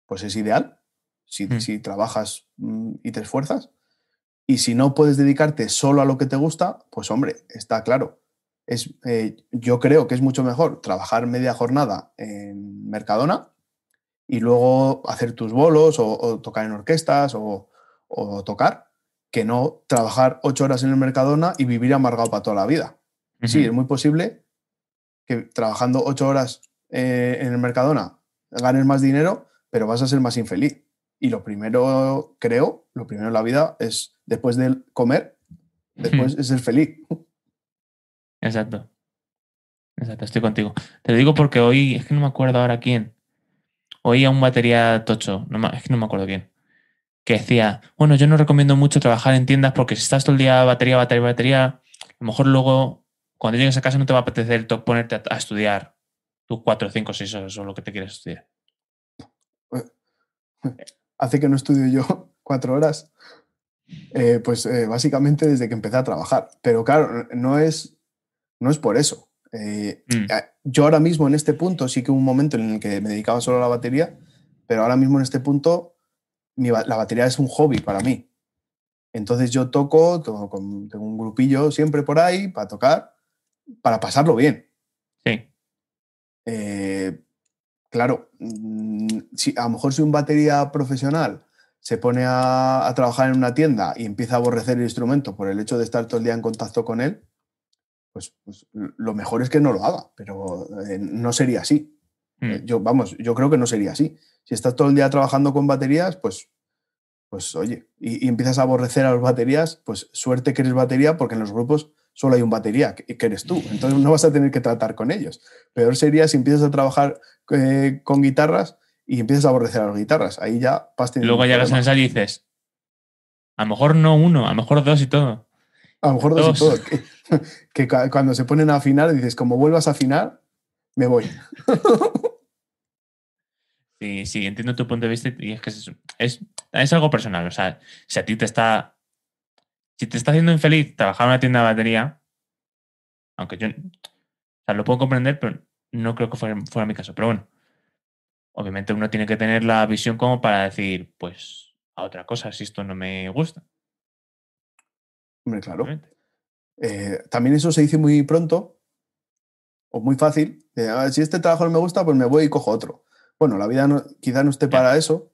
pues es ideal, si hmm. trabajas mm, y te esfuerzas. Y si no puedes dedicarte solo a lo que te gusta, pues hombre, está claro. Es, eh, yo creo que es mucho mejor trabajar media jornada en Mercadona y luego hacer tus bolos o, tocar en orquestas o, tocar, que no trabajar ocho horas en el Mercadona y vivir amargado para toda la vida. Sí, es muy posible que trabajando ocho horas eh, en el Mercadona ganes más dinero, pero vas a ser más infeliz. Y lo primero, creo, lo primero en la vida es después de comer, después es ser feliz. Exacto. Exacto, estoy contigo. Te lo digo porque hoy, es que no me acuerdo ahora quién. Hoy a un batería tocho, es que no me acuerdo quién, que decía, bueno, yo no recomiendo mucho trabajar en tiendas porque si estás todo el día batería, batería, batería, a lo mejor luego cuando llegues a casa no te va a apetecer ponerte a, estudiar tus cuatro, cinco, seis horas o lo que te quieres estudiar. Hace que no estudio yo [LAUGHS] cuatro horas. Eh, pues eh, básicamente desde que empecé a trabajar. Pero claro, no es, no es por eso. Eh, mm. Yo ahora mismo en este punto, sí que hubo un momento en el que me dedicaba solo a la batería, pero ahora mismo en este punto la batería es un hobby para mí. Entonces yo toco, tengo un grupillo siempre por ahí para tocar, para pasarlo bien. Sí. claro, mm, si, a lo mejor soy un batería profesional se pone a, trabajar en una tienda y empieza a aborrecer el instrumento por el hecho de estar todo el día en contacto con él, pues, pues lo mejor es que no lo haga, pero eh, no sería así. Hmm. Eh, yo, vamos, yo creo que no sería así. Si estás todo el día trabajando con baterías, pues, pues oye, y, empiezas a aborrecer a las baterías, pues suerte que eres batería, porque en los grupos solo hay un batería, que, eres tú. Entonces no vas a tener que tratar con ellos. Peor sería si empiezas a trabajar eh, con guitarras, y empiezas a aborrecer a las guitarras. Ahí ya vas Luego llegas las ensayo y dices, a lo mejor no uno, a lo mejor dos y todo. A lo mejor dos, y todo. Que, [LAUGHS] cuando se ponen a afinar dices, como vuelvas a afinar, me voy. [LAUGHS] Sí, sí, entiendo tu punto de vista y es que es, es, algo personal. O sea, si a ti te está. Si te está haciendo infeliz trabajar en una tienda de batería, aunque yo. sea, lo puedo comprender, pero no creo que fuera, fuera mi caso. Pero bueno, obviamente uno tiene que tener la visión como para decir, pues a otra cosa, si esto no me gusta. Hombre, claro. Eh, también eso se dice muy pronto o muy fácil. Ah, si este trabajo no me gusta, pues me voy y cojo otro. Bueno, la vida no, quizá no esté para eso,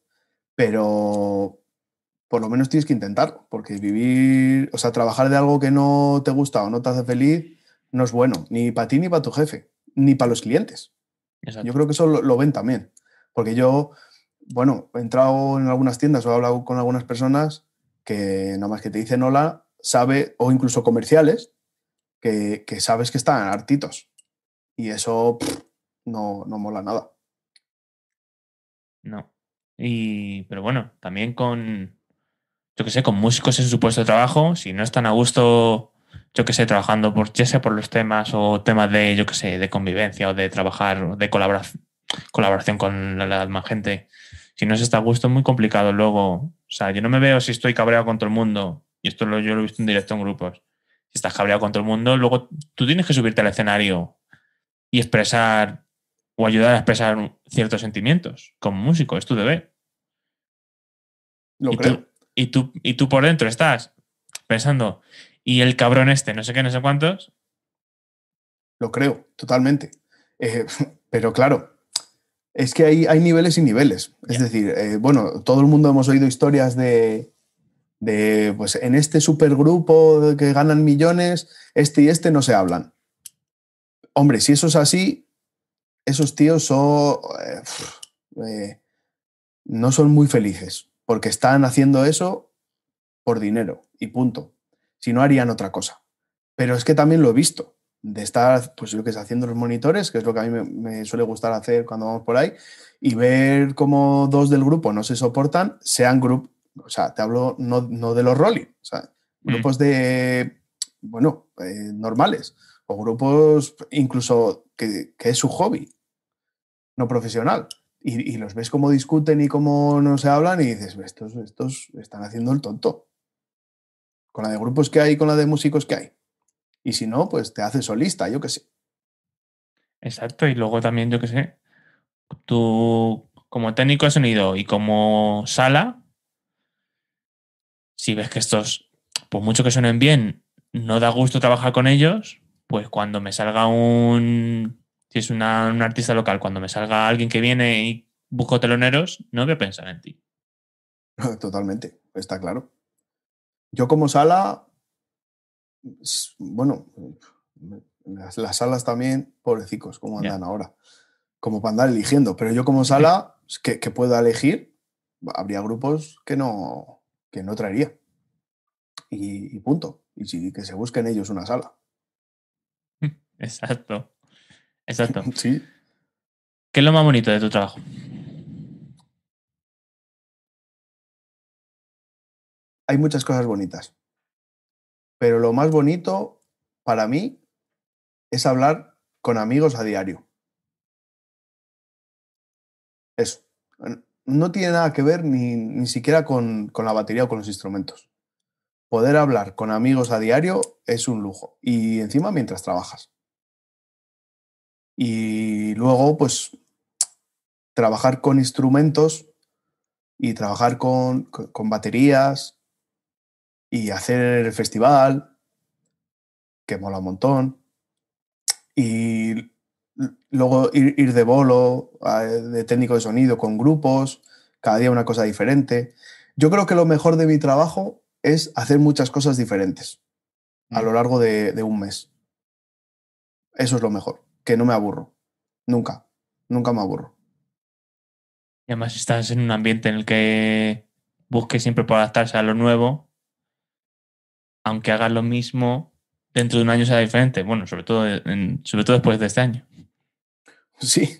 pero por lo menos tienes que intentarlo, porque vivir, o sea, trabajar de algo que no te gusta o no te hace feliz no es bueno, ni para ti ni para tu jefe, ni para los clientes. Yo creo que eso lo ven también. Porque yo, bueno, he entrado en algunas tiendas o he hablado con algunas personas que nada más que te dicen hola, sabe, o incluso comerciales, que, sabes que están hartitos. Y eso no, no mola nada. No. Y, pero bueno, también con, yo que sé, con músicos en su puesto de trabajo, si no están a gusto, yo que sé, trabajando por, ya sea por los temas o temas de, yo que sé, de convivencia o de trabajar, de colaboración, colaboración con la, alma gente. Si no se está a gusto, es muy complicado luego. O sea, yo no me veo si estoy cabreado contra el mundo, y esto yo lo he visto en directo en grupos. Si estás cabreado contra el mundo, luego tú tienes que subirte al escenario y expresar o ayudar a expresar ciertos sentimientos como músico, es tu deber. Lo creo. y, tú, por dentro estás pensando, y el cabrón este, no sé qué, no sé cuántos. Lo creo, totalmente. Eh, [LAUGHS] pero claro, es que hay, hay niveles y niveles. Es decir, eh, bueno, todo el mundo hemos oído historias de, de, pues en este supergrupo que ganan millones, este y este no se hablan. Hombre, si eso es así, esos tíos son, eh, eh, no son muy felices, porque están haciendo eso por dinero y punto. Si no, harían otra cosa. Pero es que también lo he visto de estar, pues lo que es haciendo los monitores, que es lo que a mí me, suele gustar hacer cuando vamos por ahí, y ver cómo dos del grupo no se soportan, sean grupo o sea, te hablo no, de los rolling, o sea, mm. grupos de, bueno, eh, normales, o grupos incluso que, es su hobby, no profesional. Y, los ves cómo discuten y cómo no se hablan y dices, estos, estos están haciendo el tonto. Con la de grupos que hay, con la de músicos que hay. Y si no, pues te hace solista, yo qué sé. Exacto, y luego también, yo qué sé, tú como técnico de sonido y como sala, si ves que estos, por mucho que suenen bien, no da gusto trabajar con ellos, pues cuando me salga un, si es un artista local, cuando me salga alguien que viene y busco teloneros, no voy a pensar en ti. [LAUGHS] Totalmente, está claro. Yo como sala, bueno, las, salas también, pobrecicos, como andan ahora. Como para andar eligiendo. Pero yo como sala [LAUGHS] que, pueda elegir, habría grupos que no, que no traería. Y, punto. Y si, que se busquen ellos una sala. [LAUGHS] Exacto. Exacto. [LAUGHS] Sí. ¿Qué es lo más bonito de tu trabajo? Hay muchas cosas bonitas. Pero lo más bonito para mí es hablar con amigos a diario. Eso. No tiene nada que ver ni, siquiera con, la batería o con los instrumentos. Poder hablar con amigos a diario es un lujo. Y encima mientras trabajas. Y luego, pues, trabajar con instrumentos y trabajar con baterías, y hacer el festival, que mola un montón, y luego ir, de bolo, de técnico de sonido con grupos, cada día una cosa diferente. Yo creo que lo mejor de mi trabajo es hacer muchas cosas diferentes a mm. lo largo de, de, un mes. Eso es lo mejor, que no me aburro. Nunca, nunca me aburro. Y además estás en un ambiente en el que busques siempre por adaptarse a lo nuevo aunque hagas lo mismo, dentro de un año será diferente. Bueno, sobre todo, sobre todo después de este año. Sí.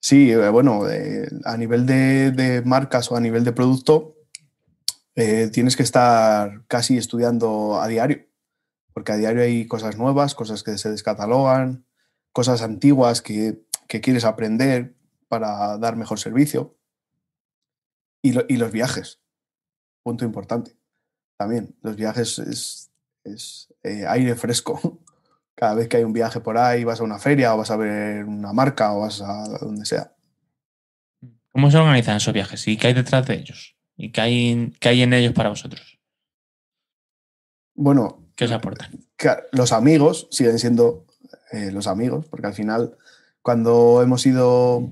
sí, eh, bueno, eh, a nivel de, marcas o a nivel de producto, eh, tienes que estar casi estudiando a diario, porque a diario hay cosas nuevas, cosas que se descatalogan, cosas antiguas que, quieres aprender para dar mejor servicio. y los viajes, punto importante también. Los viajes es, eh, aire fresco. [LAUGHS] Cada vez que hay un viaje por ahí, vas a una feria o vas a ver una marca o vas a donde sea. ¿Cómo se organizan esos viajes y qué hay detrás de ellos? ¿Y qué hay, qué hay en ellos para vosotros? Bueno, ¿qué os aportan? Los amigos siguen siendo eh, los amigos, porque al final, cuando hemos ido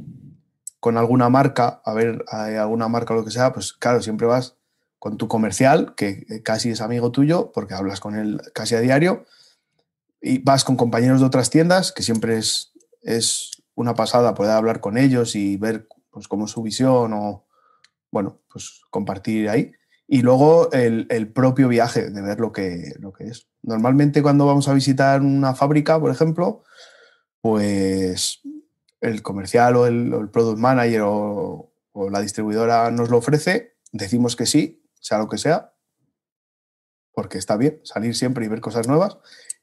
con alguna marca, a ver eh, alguna marca o lo que sea, pues claro, siempre vas con tu comercial, que eh, casi es amigo tuyo, porque hablas con él casi a diario, y vas con compañeros de otras tiendas, que siempre es, una pasada poder hablar con ellos y ver pues, cómo es su visión o, bueno, pues compartir ahí. Y luego el, propio viaje, de ver lo que, lo que es. Normalmente cuando vamos a visitar una fábrica, por ejemplo, pues el comercial o el, product manager o, o, la distribuidora nos lo ofrece, decimos que sí, sea lo que sea, porque está bien salir siempre y ver cosas nuevas.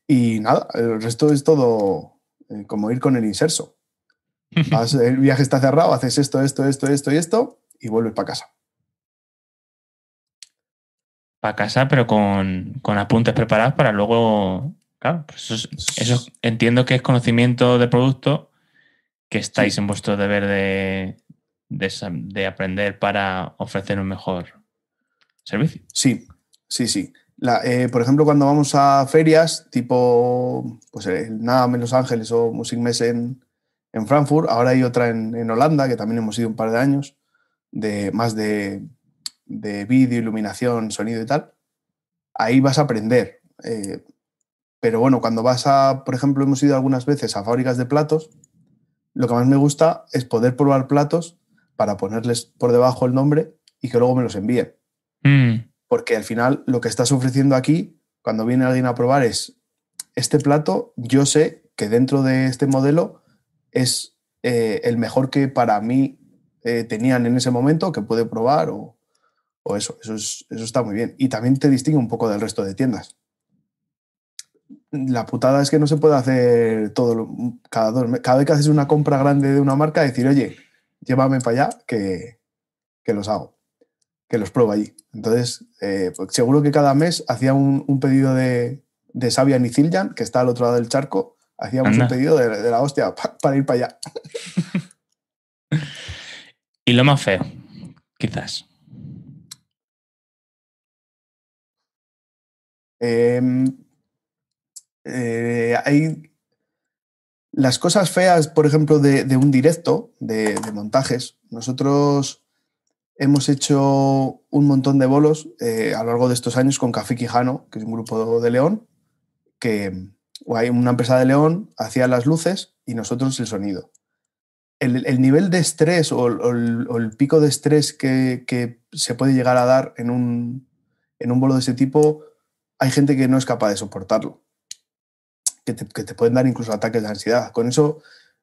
Y nada, el resto es todo eh, como ir con el inserso. [LAUGHS] el viaje está cerrado, haces esto, esto, esto, esto y esto, y vuelves para casa. Para casa, pero con, con apuntes preparados para luego. Claro, pues eso, entiendo que es conocimiento de producto que estáis en vuestro deber de, de, de, aprender para ofrecer un mejor Sí, sí, sí. Eh, por ejemplo, cuando vamos a ferias, tipo pues el eh, NAM en Los Ángeles o Music Mess en, Frankfurt, ahora hay otra en, Holanda, que también hemos ido un par de años, de más de, vídeo, iluminación, sonido y tal. Ahí vas a aprender. Eh, pero bueno, cuando vas a, por ejemplo, hemos ido algunas veces a fábricas de platos, lo que más me gusta es poder probar platos para ponerles por debajo el nombre y que luego me los envíen. Mm. Porque al final lo que estás ofreciendo aquí, cuando viene alguien a probar, es este plato, yo sé que dentro de este modelo es eh, el mejor que para mí eh, tenían en ese momento, que puede probar o, eso. Eso, está muy bien. Y también te distingue un poco del resto de tiendas la putada es que no se puede hacer todo cada cada vez que haces una compra grande de una marca decir oye llévame para allá que, que los hago que los prueba allí. Entonces, eh, pues seguro que cada mes hacía un, pedido de, de Sabian y que está al otro lado del charco, hacíamos un pedido de, la hostia para ir para allá. [LAUGHS] y lo más feo, quizás. Em, eh, hay las cosas feas, por ejemplo, de, un directo, de montajes. Nosotros Hemos hecho un montón de bolos eh, a lo largo de estos años con Café Quijano, que es un grupo de León, que hay una empresa de León hacía las luces y nosotros el sonido. El, nivel de estrés o, el, pico de estrés que, se puede llegar a dar en un, en un bolo de ese tipo, hay gente que no es capaz de soportarlo, que te pueden dar incluso ataques de ansiedad. Con eso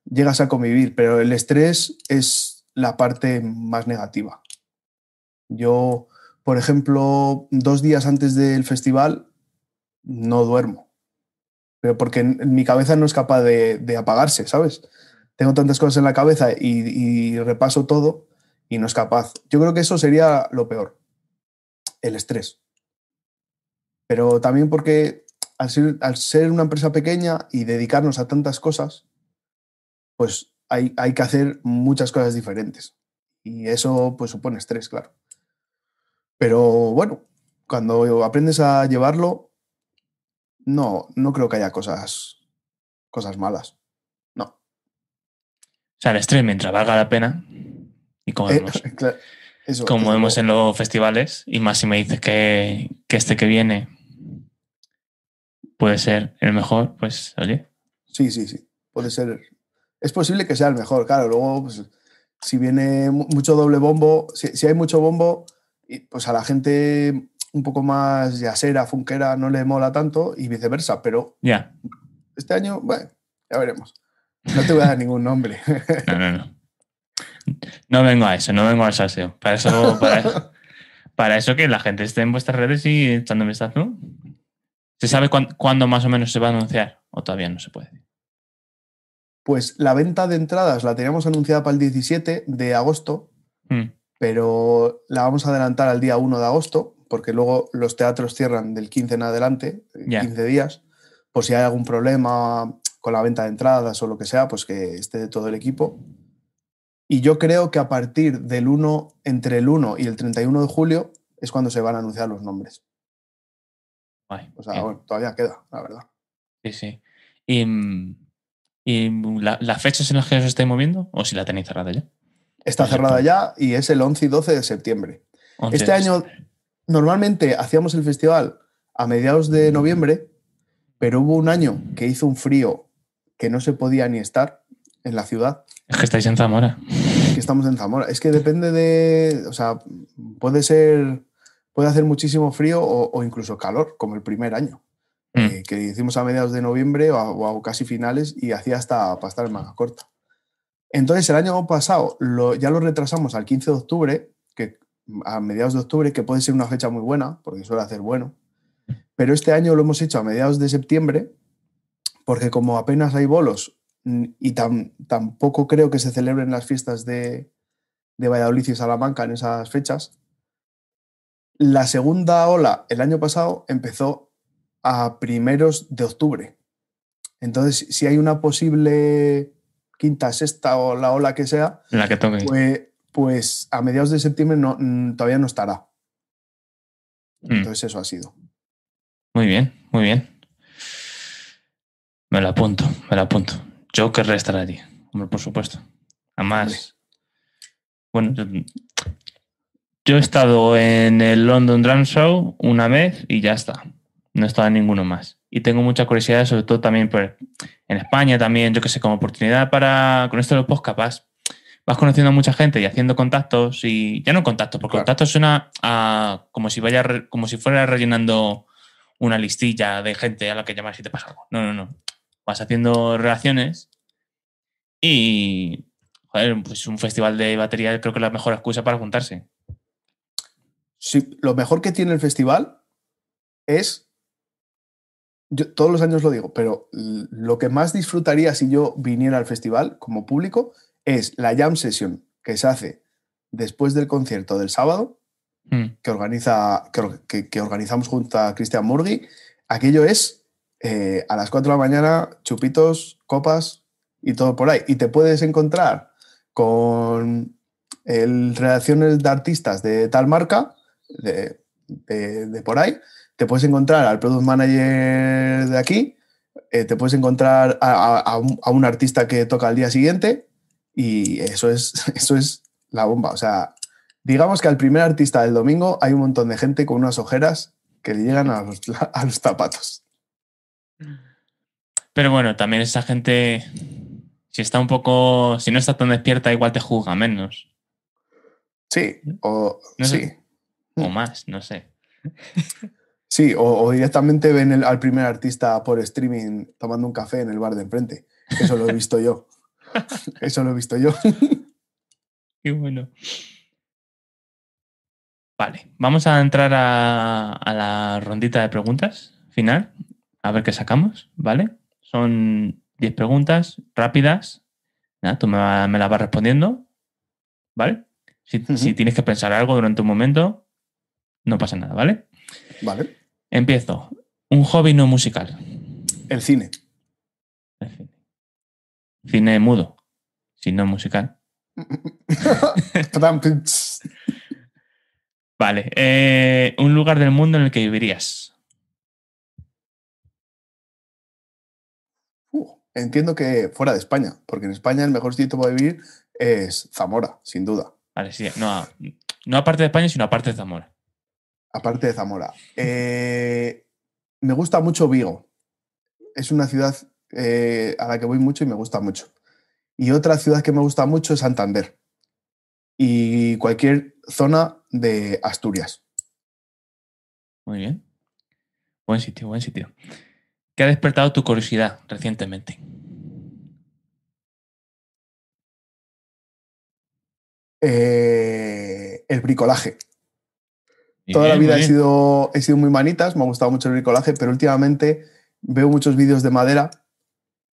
llegas a convivir, pero el estrés es la parte más negativa. Yo, por ejemplo, dos días antes del festival no duermo, pero porque mi cabeza no es capaz de, apagarse, ¿sabes? Tengo tantas cosas en la cabeza y, repaso todo y no es capaz. Yo creo que eso sería lo peor, el estrés. Pero también porque al ser, una empresa pequeña y dedicarnos a tantas cosas, pues hay, hay que hacer muchas cosas diferentes. Y eso pues supone estrés, claro. Pero bueno, cuando aprendes a llevarlo, no, no creo que haya cosas, cosas malas. No. O sea, el estrés mientras valga la pena y eh, [LAUGHS] como vemos, como vemos en los festivales, y más si me dices que, este que viene puede ser el mejor, pues oye. Sí, sí, sí. Puede ser. Es posible que sea el mejor, claro. Luego, pues, si viene mucho doble bombo, si hay mucho bombo, y pues a la gente un poco más yasera, funquera, no le mola tanto y viceversa, pero ya este año, bueno, ya veremos. No te voy a dar ningún nombre. [LAUGHS] no, no, no. No vengo a eso, no vengo al salseo. Para eso, para, eso que la gente esté en vuestras redes y echando estás, ¿no? ¿Se sabe cuándo más o menos se va a anunciar? ¿O todavía no se puede Pues la venta de entradas la teníamos anunciada para el 17 de agosto, mm pero la vamos a adelantar al día 1 de agosto, porque luego los teatros cierran del 15 en adelante, 15 eh, días, por si hay algún problema con la venta de entradas o lo que sea, pues que esté todo el equipo. Y yo creo que a partir del 1, entre el 1 y el 31 de julio, es cuando se van a anunciar los nombres. Ay, o sea, todavía queda, la verdad. Sí, sí. ¿Y, mm, y la, las fechas en las que os estáis moviendo? ¿O si la tenéis cerrada ya? Está cerrada ya y es el 11 y 12 de septiembre. este año normalmente hacíamos el festival a mediados de mm. noviembre, pero hubo un año que hizo un frío que no se podía ni estar en la ciudad. Es que estáis en Zamora. Es que estamos en Zamora. Es que depende de, o sea, puede ser, puede hacer muchísimo frío o, incluso calor, como el primer año. Mm. Eh, que hicimos a mediados de noviembre o, casi finales y hacía hasta para estar manga corta. Entonces, el año pasado ya lo retrasamos al 15 de octubre, que a mediados de octubre, que puede ser una fecha muy buena, porque suele hacer bueno. Pero este año lo hemos hecho a mediados de septiembre, porque como apenas hay bolos mm, y tan, tampoco creo que se celebren las fiestas de, de Valladolid y Salamanca en esas fechas, la segunda ola el año pasado empezó a primeros de octubre. Entonces, si hay una posible quinta, sexta o la ola que sea, la que pues, pues, a mediados de septiembre mm, todavía no estará. Mm. Entonces eso ha sido. Muy bien, muy bien. Me lo apunto, me lo apunto. Yo querré estar allí, hombre, por supuesto. Además, bueno, yo, he estado en el London Drum Show una vez y ya está. No he estado en ninguno más y tengo mucha curiosidad, sobre todo también pues, en España, también, yo que sé, como oportunidad para, con esto de los podcasts, vas conociendo a mucha gente y haciendo contactos y ya no contactos, porque contactos suena como si vaya como si fuera rellenando una listilla de gente a la que llamar si te pasa algo. No, no, no. Vas haciendo relaciones y joder, pues un festival de batería creo que es la mejor excusa para juntarse. Sí, lo mejor que tiene el festival es todos los años lo digo, pero lo que más disfrutaría si yo viniera al festival como público es la jam session que se hace después del concierto del sábado, mm. que, organiza, que, organizamos junto a Cristian Murgui. Aquello es eh, a las 4 de la mañana, chupitos, copas y todo por ahí. Y te puedes encontrar con el, relaciones de artistas de tal marca, de, de por ahí, te puedes encontrar al product manager de aquí, eh, te puedes encontrar a, un, artista que toca al día siguiente y eso es, [LAUGHS] eso es la bomba. O sea, digamos que al primer artista del domingo hay un montón de gente con unas ojeras que le llegan a los, [LAUGHS] a los zapatos. Pero bueno, también esa gente, si está un poco, si no está tan despierta, igual te juzga menos. Sí, o sí. o más, no sé. [LAUGHS] Sí, o, directamente ven al primer artista por streaming tomando un café en el bar de enfrente. Eso lo he visto yo. [LAUGHS] Eso lo he visto yo. Qué bueno. Vale, vamos a entrar a, la rondita de preguntas final, a ver qué sacamos, ¿vale? Son 10 preguntas rápidas, tú me, las vas respondiendo, ¿vale? si, tienes que pensar algo durante un momento, no pasa nada, ¿vale? Vale. Empiezo. Un hobby no musical. El cine. El cine. Cine mudo, si no musical. [LAUGHS] vale. Eh, un lugar del mundo en el que vivirías. Uh, entiendo que fuera de España, porque en España el mejor sitio para vivir es Zamora, sin duda. Vale, sí. No, no aparte de España, sino aparte de Zamora aparte de Zamora. Eh, me gusta mucho Vigo. Es una ciudad eh, a la que voy mucho y me gusta mucho. Y otra ciudad que me gusta mucho es Santander. Y cualquier zona de Asturias. Muy bien. Buen sitio, buen sitio. ¿Qué ha despertado tu curiosidad recientemente? Eh, el bricolaje. Toda la vida he sido, he sido muy manitas, me ha gustado mucho el bricolaje, pero últimamente veo muchos vídeos de madera,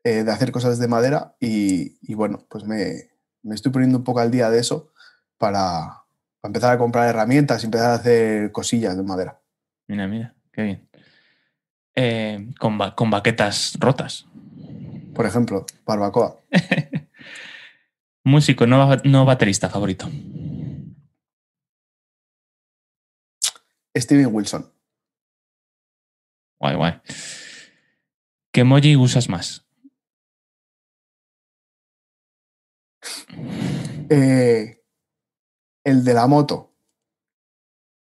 eh, de hacer cosas de madera, y, bueno, pues me, estoy poniendo un poco al día de eso para, empezar a comprar herramientas y empezar a hacer cosillas de madera. Mira, mira, qué bien. Eh, con, baquetas rotas. Por ejemplo, barbacoa. [LAUGHS] Músico, no baterista favorito. Steven Wilson. Guay, guay. ¿Qué emoji usas más? Eh, el de la moto.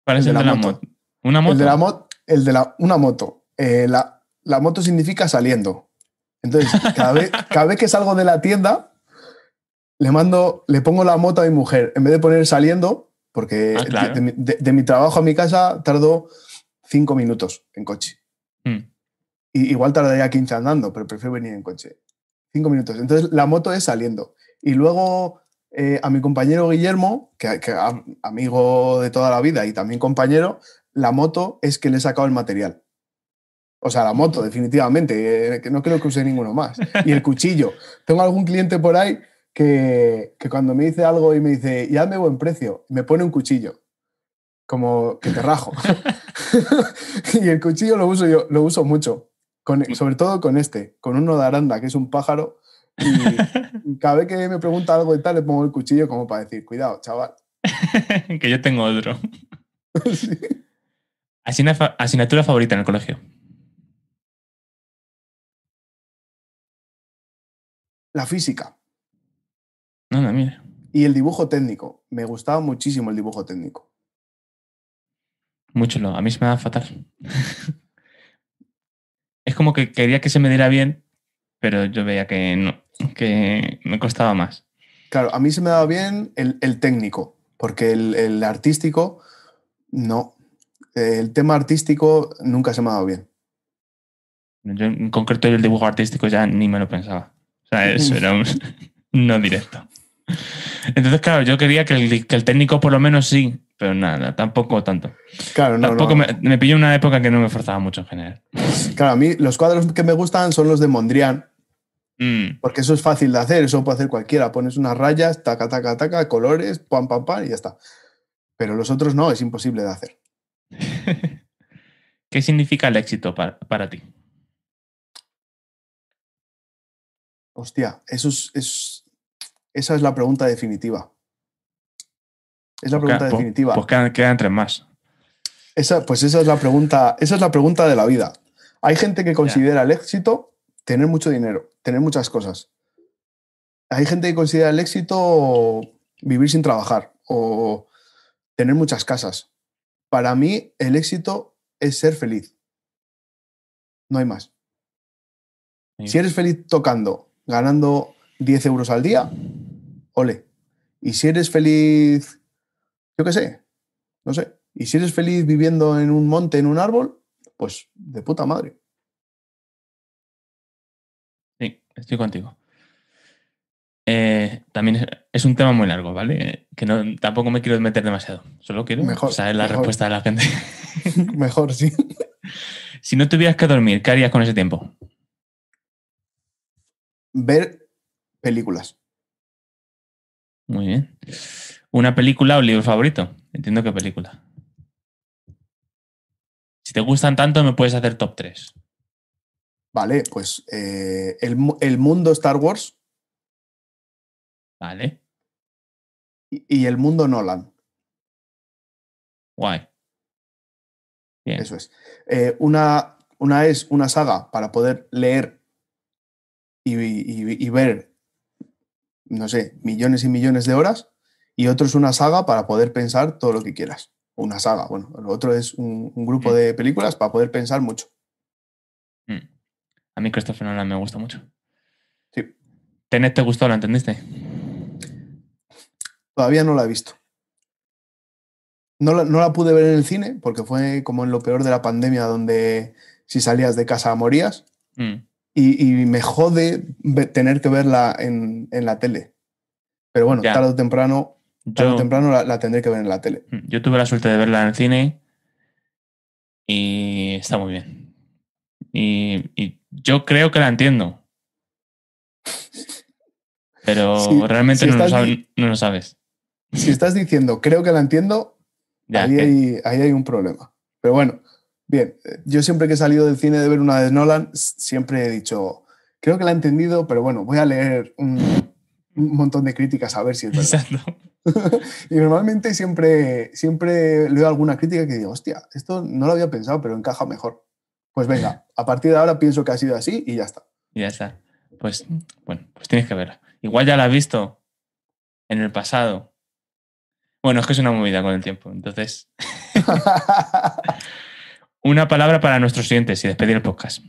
¿Parece el, de, la, moto? ¿Una moto? El de la, moto, el de la una moto. Eh, la, la, moto significa saliendo. Entonces, cada vez, [LAUGHS] cada vez que salgo de la tienda, le mando, le pongo la moto a mi mujer. En vez de poner saliendo, porque ah, de, mi trabajo a mi casa tardó cinco minutos en coche. Hmm. igual tardaría 15 andando, pero prefiero venir en coche. Cinco minutos. Entonces la moto es saliendo. Y luego eh, a mi compañero Guillermo, que, amigo de toda la vida y también compañero, la moto es que le he sacado el material. O sea, la moto, definitivamente. Eh, que no creo que use ninguno más. Y el cuchillo. Tengo algún cliente por ahí que, que, cuando me dice algo y me dice, y hazme buen precio, me pone un cuchillo, como que te rajo. [LAUGHS] [LAUGHS] y el cuchillo lo uso yo, lo uso mucho, e, mm. sobre todo con este, con uno de aranda, que es un pájaro. Y [LAUGHS] cada vez que me pregunta algo y tal, le pongo el cuchillo como para decir, cuidado, chaval. que yo tengo otro. Asignatura favorita en el colegio. La física. Y el dibujo técnico. Me gustaba muchísimo el dibujo técnico. mucho lo A mí se me da fatal. [LAUGHS] es como que quería que se me diera bien, pero yo veía que no, que me costaba más. Claro, a mí se me daba bien el, el técnico, porque el, el, artístico, no. El tema artístico nunca se me ha dado bien. Yo en concreto el dibujo artístico ya ni me lo pensaba. O sea, [LAUGHS] eso era [LAUGHS] no directo. Entonces, claro, yo quería que el, técnico por lo menos sí, pero nada, tampoco tanto. Claro, Tampoco Me, me pilló una época que no me forzaba mucho en general. Claro, a mí los cuadros que me gustan son los de Mondrian, mm. porque eso es fácil de hacer, eso lo puede hacer cualquiera. Pones unas rayas, taca, taca, taca, colores, pam, pam, pam, y ya está. Pero los otros no, es imposible de hacer. [LAUGHS] ¿Qué significa el éxito para, para ti? Hostia, eso es esa es la pregunta definitiva. Es la pues pregunta pues, definitiva. Pues, quedan, quedan, tres más. Esa, pues esa es la pregunta, esa es la pregunta de la vida. Hay gente que considera el éxito tener mucho dinero, tener muchas cosas. Hay gente que considera el éxito vivir sin trabajar o tener muchas casas. Para mí, el éxito es ser feliz. No hay más. Si eres feliz tocando, ganando 10 euros al día, ole. Y si eres feliz, yo qué sé, no sé. Y si eres feliz viviendo en un monte, en un árbol, pues de puta madre. Sí, estoy contigo. Eh, también es, un tema muy largo, ¿vale? Que no, tampoco me quiero meter demasiado. Solo quiero saber la respuesta de la gente. [LAUGHS] mejor, sí. [LAUGHS] Si no tuvieras que dormir, ¿qué harías con ese tiempo? Ver películas. Muy bien. ¿Una película o libro favorito? Entiendo qué película. Si te gustan tanto, me puedes hacer top 3. Vale, pues eh, el, el, mundo Star Wars. Vale. Y, el mundo Nolan. Guay. Bien. Eso es. Eh, una, una es una saga para poder leer y, ver no sé, millones y millones de horas, y otro es una saga para poder pensar todo lo que quieras. Una saga, bueno, lo otro es un, grupo mm. de películas para poder pensar mucho. Mm. A mí Christopher Nolan me gusta mucho. Sí. ¿Tenet te gustó? ¿Lo entendiste? Todavía no la he visto. No la, no la, pude ver en el cine porque fue como en lo peor de la pandemia donde si salías de casa morías. Mm y, me jode tener que verla en, la tele. Pero bueno, tarde o temprano, tarde o temprano la, tendré que ver en la tele. Mm, yo tuve la suerte de verla en el cine y está muy bien. Y, yo creo que la entiendo. Pero [LAUGHS] realmente no, lo sabes, Si estás diciendo, creo que la entiendo, ahí, ahí, hay, un problema. Pero bueno, Bien, eh, yo siempre que he salido del cine de ver una de Nolan, siempre he dicho, creo que la he entendido, pero bueno, voy a leer un, montón de críticas a ver si es verdad. [LAUGHS] y normalmente siempre, siempre leo alguna crítica que digo, hostia, esto no lo había pensado, pero encaja mejor. Pues venga, a partir de ahora pienso que ha sido así y ya está. Y ya está. Pues bueno, pues tienes que verla. Igual ya la has visto en el pasado. Bueno, es que es una movida con el tiempo, entonces. [LAUGHS] Una palabra para nuestros oyentes y despedir el podcast.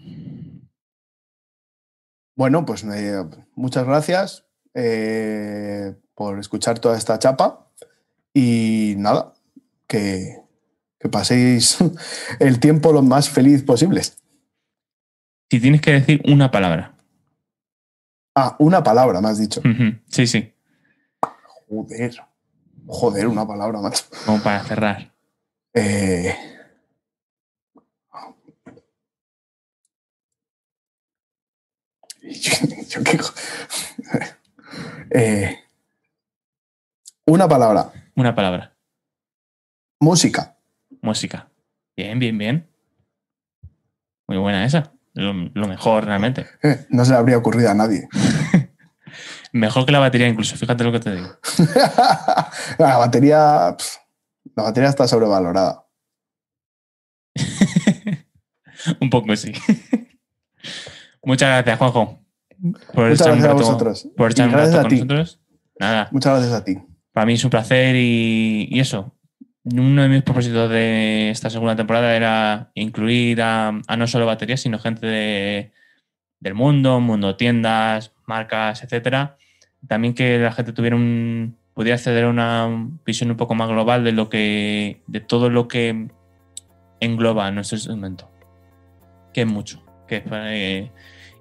Bueno, pues eh, muchas gracias eh, por escuchar toda esta chapa y nada, que, que paséis [LAUGHS] el tiempo lo más feliz posible. Si tienes que decir una palabra. Ah, una palabra, me has dicho. Sí, sí. Joder. Joder, una palabra, más. Como para cerrar. Eh, [LAUGHS] [LAUGHS] Eh, una palabra. Una palabra. Música. Música. Bien, bien, bien. Muy buena esa. Lo, mejor realmente. Eh, no se le habría ocurrido a nadie. [LAUGHS] mejor que la batería incluso, fíjate lo que te digo. la batería... la batería está sobrevalorada. Un poco sí. Muchas gracias, Juanjo. Por Muchas gracias a vosotros. a ti. Nada. Muchas gracias a ti. Para mí es un placer y, eso. Uno de mis propósitos de esta segunda temporada era incluir a, no solo baterías, sino gente del mundo, mundo tiendas, marcas, etcétera. También que la gente tuviera un, pudiera acceder a una visión un poco más global de lo que, de todo lo que engloba nuestro segmento. que es mucho, que eh,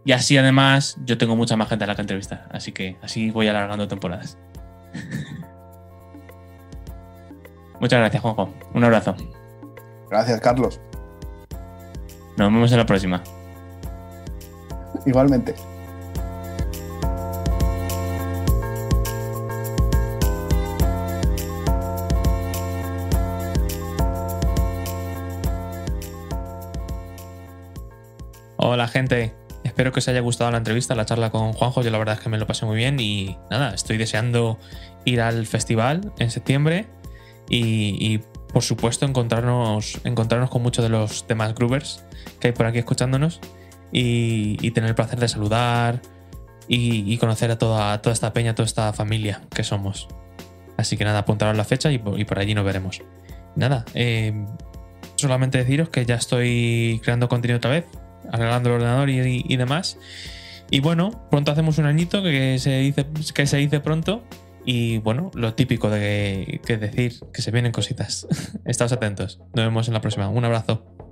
y así además yo tengo mucha más gente a la que entrevistar, así que así voy alargando temporadas. [LAUGHS] Muchas gracias, Juanjo. Un abrazo. Gracias, Carlos. Nos vemos en la próxima. Igualmente. Hola gente, Espero que os haya gustado la entrevista, la charla con Juanjo. Yo la verdad es que me lo pasé muy bien y nada, estoy deseando ir al festival en septiembre y, por supuesto encontrarnos, encontrarnos con muchos de los demás groovers que hay por aquí escuchándonos y, tener el placer de saludar y, conocer a toda, toda, esta peña, a toda esta familia que somos. Así que nada, apuntaros la fecha y por, allí nos veremos. Nada, eh, solamente deciros que ya estoy creando contenido otra vez, arreglando el ordenador y, demás. Y bueno, pronto hacemos un añito que se dice, que se dice pronto. Y bueno, lo típico de que, decir, que se vienen cositas. [LAUGHS] Estáos atentos. Nos vemos en la próxima. Un abrazo.